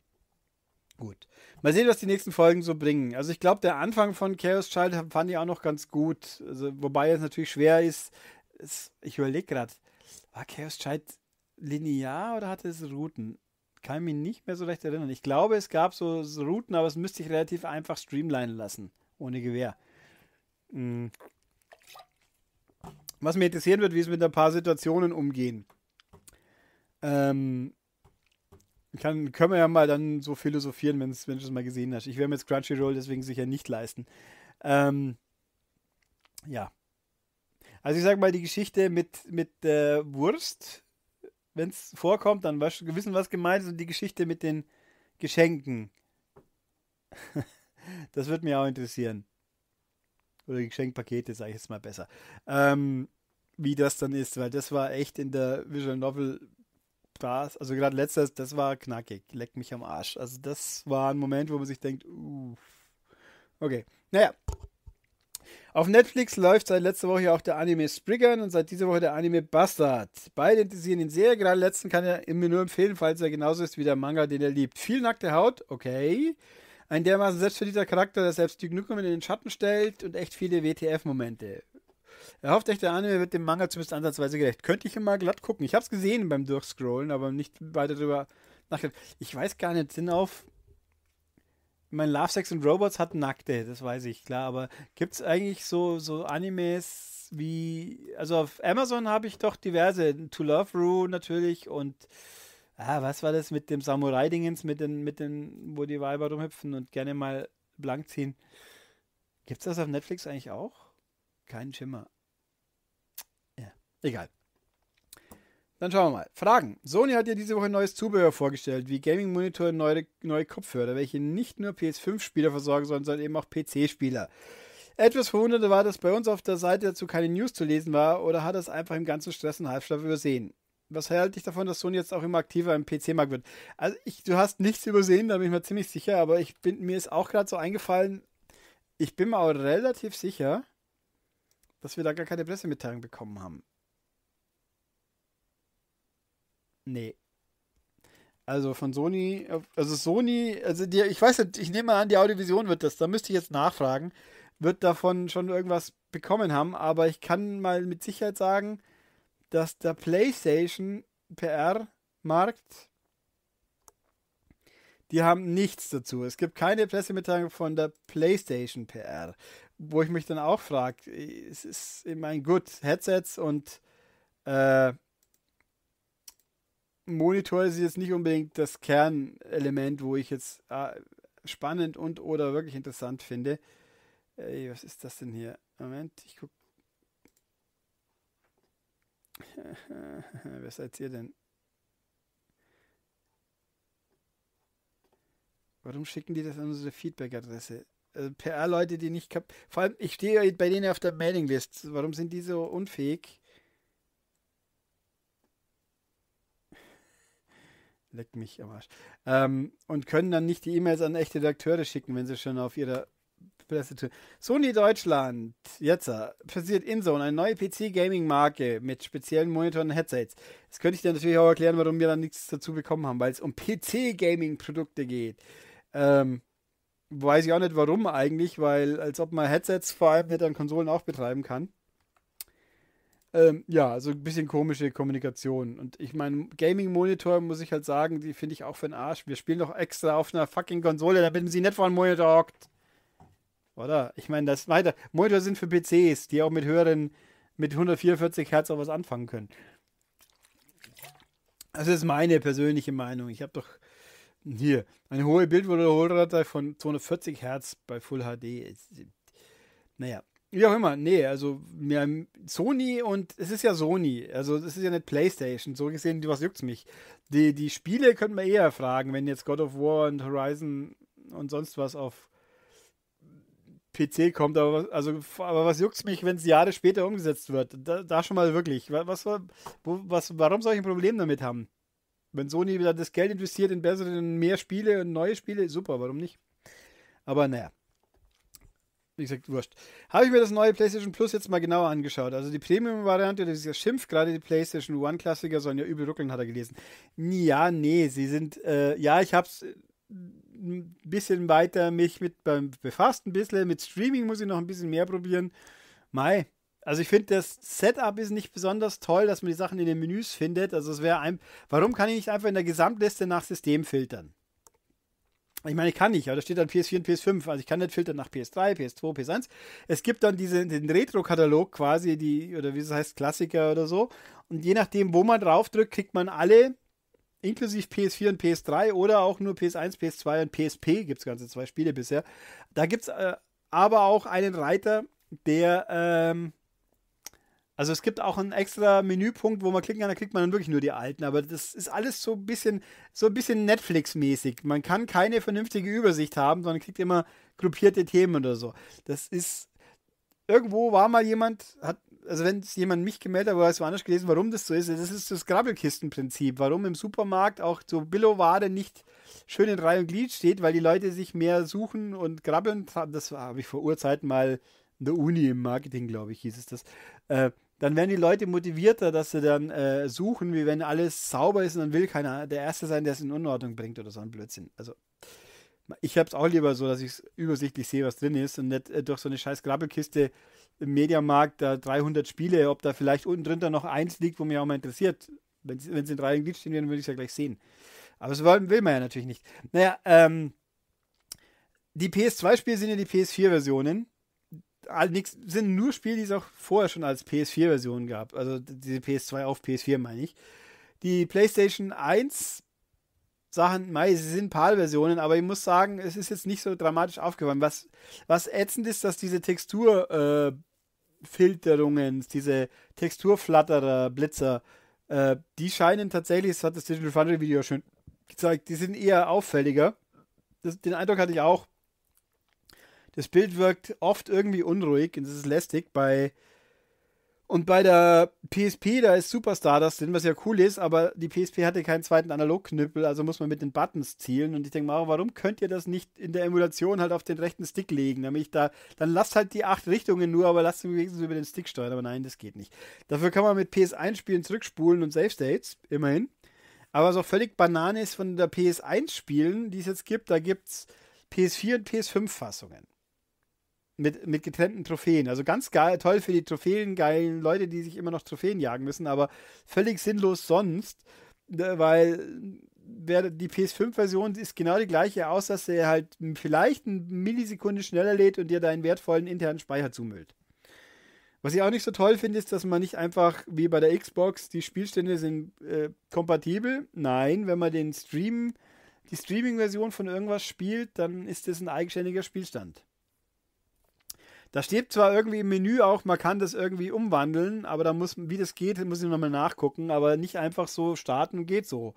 Speaker 1: Gut. Mal sehen, was die nächsten Folgen so bringen. Also ich glaube, der Anfang von Chaos Child fand ich auch noch ganz gut. Also, wobei es natürlich schwer ist. ist ich überlege gerade, war Chaos Child linear oder hatte es Routen? Kann mich nicht mehr so recht erinnern. Ich glaube, es gab so Routen, aber es müsste ich relativ einfach streamlinen lassen. Ohne Gewehr. Mhm. Was mir interessieren wird, wie es mit ein paar Situationen umgehen. Ähm, kann, können wir ja mal dann so philosophieren, wenn du es mal gesehen hast. Ich werde mir jetzt Crunchyroll deswegen sicher nicht leisten. Ähm, ja. Also ich sage mal, die Geschichte mit, mit äh, Wurst, wenn es vorkommt, dann du wissen, was gemeint ist. Und die Geschichte mit den Geschenken. das würde mich auch interessieren. Oder Geschenkpakete, sage ich jetzt mal besser. Ähm, wie das dann ist, weil das war echt in der Visual Novel das, also gerade letztes, das war knackig, leck mich am Arsch. Also das war ein Moment, wo man sich denkt, uff. Okay, naja. Auf Netflix läuft seit letzter Woche auch der Anime Spriggan und seit dieser Woche der Anime Bastard. Beide interessieren ihn sehr, gerade letzten kann er mir nur empfehlen, falls er genauso ist wie der Manga, den er liebt. Viel nackte Haut, okay. Ein dermaßen selbstverdienter Charakter, der selbst die Gnückungen in den Schatten stellt und echt viele WTF-Momente. Er hofft euch, der Anime wird dem Manga zumindest ansatzweise gerecht. Könnte ich mal glatt gucken. Ich habe es gesehen beim Durchscrollen, aber nicht weiter drüber nachgedacht. Ich weiß gar nicht, Sinn auf. Mein Love, Sex and Robots hat Nackte, das weiß ich, klar, aber gibt es eigentlich so, so Animes wie. Also auf Amazon habe ich doch diverse. To Love Rue natürlich und. Ah, was war das mit dem Samurai-Dingens, mit den, mit den, wo die Weiber rumhüpfen und gerne mal blank ziehen? Gibt's das auf Netflix eigentlich auch? Kein Schimmer. Egal. Dann schauen wir mal. Fragen. Sony hat ja diese Woche neues Zubehör vorgestellt, wie Gaming Monitor neue, neue Kopfhörer, welche nicht nur PS5-Spieler versorgen sollen, sondern eben auch PC-Spieler. Etwas verwundert war, dass bei uns auf der Seite dazu keine News zu lesen war oder hat es einfach im ganzen Stress und Halbschlaf übersehen. Was halte ich davon, dass Sony jetzt auch immer aktiver im PC-Markt wird? Also ich, du hast nichts übersehen, da bin ich mir ziemlich sicher, aber ich bin, mir ist auch gerade so eingefallen, ich bin mir auch relativ sicher, dass wir da gar keine Pressemitteilung bekommen haben. Nee. Also von Sony, also Sony, also die, ich weiß nicht, ich nehme mal an, die Audiovision wird das, da müsste ich jetzt nachfragen, wird davon schon irgendwas bekommen haben, aber ich kann mal mit Sicherheit sagen, dass der PlayStation PR-Markt, die haben nichts dazu. Es gibt keine Pressemitteilung von der PlayStation PR, wo ich mich dann auch frage, es ist, ich meine, gut, Headsets und äh, Monitor ist jetzt nicht unbedingt das Kernelement, wo ich jetzt äh, spannend und oder wirklich interessant finde. Ey, was ist das denn hier? Moment, ich gucke. Wer seid ihr denn? Warum schicken die das an unsere Feedback-Adresse? Also PR-Leute, die nicht kap. Vor allem, ich stehe bei denen auf der Mailinglist. Warum sind die so unfähig? Leck mich am Arsch. Ähm, und können dann nicht die E-Mails an echte Redakteure schicken, wenn sie schon auf ihrer Presse Sony Deutschland, jetzt äh, passiert InZone, eine neue PC-Gaming-Marke mit speziellen Monitoren und Headsets. Das könnte ich dir natürlich auch erklären, warum wir dann nichts dazu bekommen haben, weil es um PC-Gaming-Produkte geht. Ähm, weiß ich auch nicht warum eigentlich, weil als ob man Headsets vor allem mit an Konsolen auch betreiben kann. Ähm, ja, so ein bisschen komische Kommunikation. Und ich meine, Gaming-Monitor, muss ich halt sagen, die finde ich auch für den Arsch. Wir spielen doch extra auf einer fucking Konsole, da bin sie nicht vor einem Monitor hockt. Oder? Ich meine, das weiter. Monitor sind für PCs, die auch mit höheren, mit 144 Hertz auch was anfangen können. Das ist meine persönliche Meinung. Ich habe doch hier eine hohe Bildwiederholrate von 240 Hertz bei Full HD. Naja, wie auch immer, nee, also ja, Sony und es ist ja Sony, also es ist ja nicht Playstation, so gesehen, was juckt's mich. Die, die Spiele könnten wir eher fragen, wenn jetzt God of War und Horizon und sonst was auf PC kommt, aber was, also, aber was juckt's mich, wenn es Jahre später umgesetzt wird? Da, da schon mal wirklich. Was, was, was, warum soll ich ein Problem damit haben? Wenn Sony wieder das Geld investiert in bessere, in mehr Spiele und neue Spiele, super, warum nicht? Aber naja wie gesagt, wurscht. Habe ich mir das neue PlayStation Plus jetzt mal genauer angeschaut. Also die Premium-Variante, das ist ja Schimpf, gerade die PlayStation One-Klassiker sollen ja übel ruckeln, hat er gelesen. Ja, nee, sie sind, äh, ja, ich habe es ein äh, bisschen weiter mich mit beim befasst, ein bisschen. Mit Streaming muss ich noch ein bisschen mehr probieren. Mai. Also ich finde, das Setup ist nicht besonders toll, dass man die Sachen in den Menüs findet. Also es wäre ein. Warum kann ich nicht einfach in der Gesamtliste nach System filtern? Ich meine, ich kann nicht, aber da steht dann PS4 und PS5. Also ich kann nicht filtern nach PS3, PS2, PS1. Es gibt dann diese, den Retro-Katalog quasi, die, oder wie es heißt, Klassiker oder so. Und je nachdem, wo man draufdrückt, kriegt man alle, inklusive PS4 und PS3 oder auch nur PS1, PS2 und PSP. Gibt es ganze zwei Spiele bisher. Da gibt es äh, aber auch einen Reiter, der ähm, also es gibt auch einen extra Menüpunkt, wo man klicken kann, da klickt man dann wirklich nur die alten, aber das ist alles so ein bisschen, so ein bisschen Netflix-mäßig. Man kann keine vernünftige Übersicht haben, sondern kriegt immer gruppierte Themen oder so. Das ist. Irgendwo war mal jemand, hat, also wenn es jemand mich gemeldet hat, war es woanders gelesen, warum das so ist. Das ist das Grabbelkistenprinzip, warum im Supermarkt auch so Billow-Ware nicht schön in Reihe und Glied steht, weil die Leute sich mehr suchen und grabbeln. Das habe ich vor Urzeiten mal in der Uni im Marketing, glaube ich, hieß es das. Äh, dann werden die Leute motivierter, dass sie dann äh, suchen, wie wenn alles sauber ist und dann will keiner der Erste sein, der es in Unordnung bringt oder so ein Blödsinn. Also ich habe es auch lieber so, dass ich es übersichtlich sehe, was drin ist und nicht äh, durch so eine scheiß Grabbelkiste im Mediamarkt da 300 Spiele, ob da vielleicht unten drunter noch eins liegt, wo mich auch mal interessiert. Wenn es in drei Glied stehen würde, würde ich es ja gleich sehen. Aber das will man ja natürlich nicht. Naja, ähm, die PS2-Spiele sind ja die PS4-Versionen nix, sind nur Spiele, die es auch vorher schon als PS4-Version gab. Also diese PS2 auf PS4 meine ich. Die PlayStation 1 Sachen, mei, sie sind PAL-Versionen, aber ich muss sagen, es ist jetzt nicht so dramatisch aufgewärmt. Was, was ätzend ist, dass diese Texturfilterungen, äh, diese Texturflatterer, Blitzer, äh, die scheinen tatsächlich, das hat das Digital Foundry Video schön gezeigt, die sind eher auffälliger. Das, den Eindruck hatte ich auch das Bild wirkt oft irgendwie unruhig und es ist lästig bei. Und bei der PSP, da ist Super Stardust drin, was ja cool ist, aber die PSP hatte keinen zweiten Analogknüppel, also muss man mit den Buttons zielen. Und ich denke mal, warum könnt ihr das nicht in der Emulation halt auf den rechten Stick legen? Damit da, dann lasst halt die acht Richtungen nur, aber lasst sie wenigstens über den Stick steuern. Aber nein, das geht nicht. Dafür kann man mit PS1-Spielen zurückspulen und Save States, immerhin. Aber was auch völlig Banane ist von der PS1-Spielen, die es jetzt gibt, da gibt es PS4 und PS5-Fassungen mit, mit getrennten Trophäen. Also ganz geil, toll für die Trophäen, geilen Leute, die sich immer noch Trophäen jagen müssen, aber völlig sinnlos sonst, ne, weil die PS5-Version ist genau die gleiche, außer dass er halt vielleicht eine Millisekunde schneller lädt und dir deinen wertvollen internen Speicher zumüllt. Was ich auch nicht so toll finde, ist, dass man nicht einfach wie bei der Xbox die Spielstände sind äh, kompatibel. Nein, wenn man den Stream, die Streaming-Version von irgendwas spielt, dann ist das ein eigenständiger Spielstand. Da steht zwar irgendwie im Menü auch, man kann das irgendwie umwandeln, aber da muss, wie das geht, muss ich nochmal nachgucken, aber nicht einfach so starten geht so.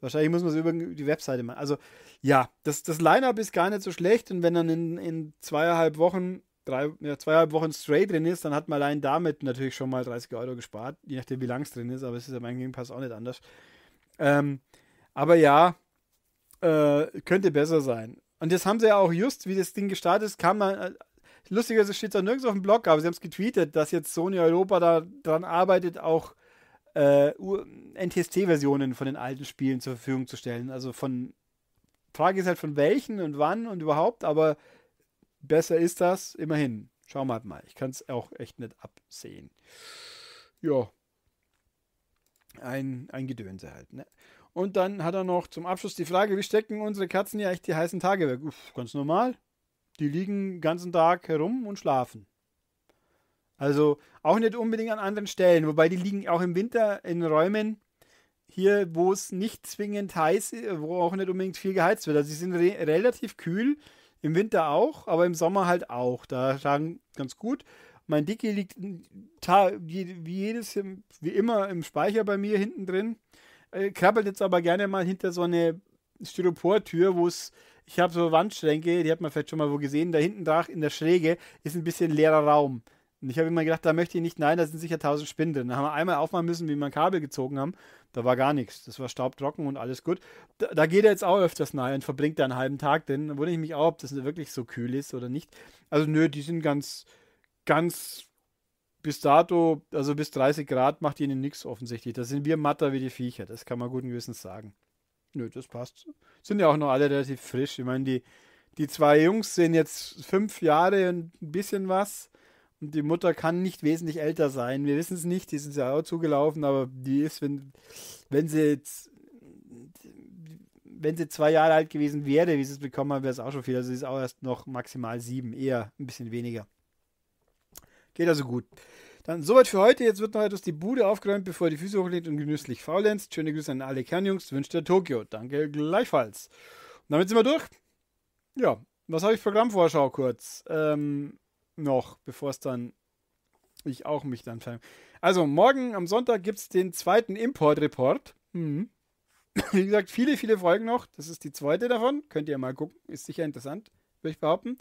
Speaker 1: Wahrscheinlich muss man es über die Webseite machen. Also ja, das, das Line-Up ist gar nicht so schlecht und wenn dann in, in zweieinhalb Wochen, drei, ja, zweieinhalb Wochen straight drin ist, dann hat man allein damit natürlich schon mal 30 Euro gespart, je nachdem wie lang es drin ist, aber es ist am Eingang Pass auch nicht anders. Ähm, aber ja, äh, könnte besser sein. Und das haben sie ja auch just, wie das Ding gestartet ist, kam man, lustigerweise steht es auch nirgends auf dem Blog, aber sie haben es getweetet, dass jetzt Sony Europa daran arbeitet, auch äh, NTSC-Versionen von den alten Spielen zur Verfügung zu stellen. Also von Frage ist halt von welchen und wann und überhaupt, aber besser ist das immerhin. Schauen wir halt mal. Ich kann es auch echt nicht absehen. Ja. Ein, ein Gedönse halt. Ne? Und dann hat er noch zum Abschluss die Frage, wie stecken unsere Katzen hier echt die heißen Tage weg? Uff, ganz normal. Die liegen den ganzen Tag herum und schlafen. Also auch nicht unbedingt an anderen Stellen, wobei die liegen auch im Winter in Räumen hier, wo es nicht zwingend heiß ist, wo auch nicht unbedingt viel geheizt wird. Also sie sind re relativ kühl, im Winter auch, aber im Sommer halt auch. Da schlagen ganz gut. Mein Dicke liegt wie jedes, wie immer im Speicher bei mir hinten drin. Äh, krabbelt jetzt aber gerne mal hinter so eine Styropor-Tür, wo es ich habe so Wandschränke, die hat man vielleicht schon mal wo gesehen. Da hinten da in der Schräge ist ein bisschen leerer Raum. Und ich habe immer gedacht, da möchte ich nicht, nein, da sind sicher tausend Spinnen drin. Da haben wir einmal aufmachen müssen, wie wir ein Kabel gezogen haben. Da war gar nichts. Das war staubtrocken und alles gut. Da, da geht er jetzt auch öfters nahe und verbringt da einen halben Tag drin. Da wundere ich mich auch, ob das wirklich so kühl ist oder nicht. Also, nö, die sind ganz, ganz bis dato, also bis 30 Grad macht ihnen nichts offensichtlich. Da sind wir matter wie die Viecher. Das kann man guten Gewissens sagen. Nö, das passt. Sind ja auch noch alle relativ frisch. Ich meine, die, die zwei Jungs sind jetzt fünf Jahre und ein bisschen was. Und die Mutter kann nicht wesentlich älter sein. Wir wissen es nicht, die sind ja auch zugelaufen, aber die ist, wenn, wenn sie jetzt, wenn sie zwei Jahre alt gewesen wäre, wie sie es bekommen haben, wäre es auch schon viel. Also sie ist auch erst noch maximal sieben, eher ein bisschen weniger. Geht also gut. Dann soweit für heute. Jetzt wird noch etwas die Bude aufgeräumt, bevor ihr die Füße hochlegt und genüsslich faulenzt. Schöne Grüße an alle Kernjungs. Wünscht der Tokio. Danke gleichfalls. Und damit sind wir durch. Ja, was habe ich Programmvorschau kurz? Ähm, noch, bevor es dann ich auch mich dann fange. Also morgen am Sonntag gibt es den zweiten Import-Report. Mhm. Wie gesagt, viele, viele Folgen noch. Das ist die zweite davon. Könnt ihr mal gucken. Ist sicher interessant, würde ich behaupten.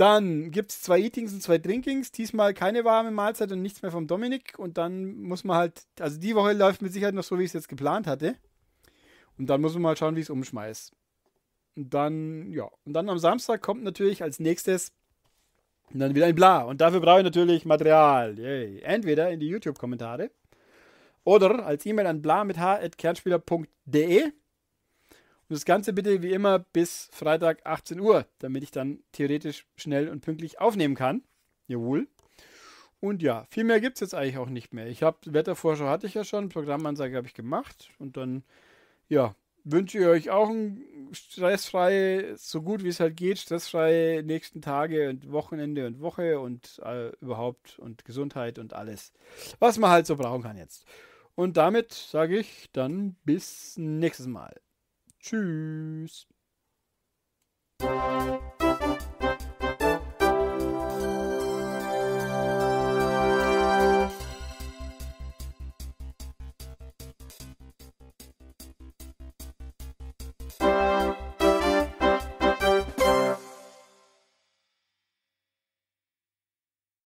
Speaker 1: Dann gibt es zwei Eatings und zwei Drinkings. Diesmal keine warme Mahlzeit und nichts mehr vom Dominik. Und dann muss man halt, also die Woche läuft mit Sicherheit noch so, wie ich es jetzt geplant hatte. Und dann muss man mal schauen, wie ich es umschmeiß. Und dann, ja. Und dann am Samstag kommt natürlich als nächstes dann wieder ein Bla. Und dafür brauche ich natürlich Material. Yay. Entweder in die YouTube-Kommentare oder als E-Mail an bla mit h.kernspieler.de und das Ganze bitte wie immer bis Freitag 18 Uhr, damit ich dann theoretisch schnell und pünktlich aufnehmen kann. Jawohl. Und ja, viel mehr gibt es jetzt eigentlich auch nicht mehr. Ich habe Wettervorschau hatte ich ja schon, Programmansage habe ich gemacht und dann, ja, wünsche ich euch auch ein stressfreie, so gut wie es halt geht, stressfreie nächsten Tage und Wochenende und Woche und äh, überhaupt und Gesundheit und alles, was man halt so brauchen kann jetzt. Und damit sage ich dann bis nächstes Mal. Tschüss.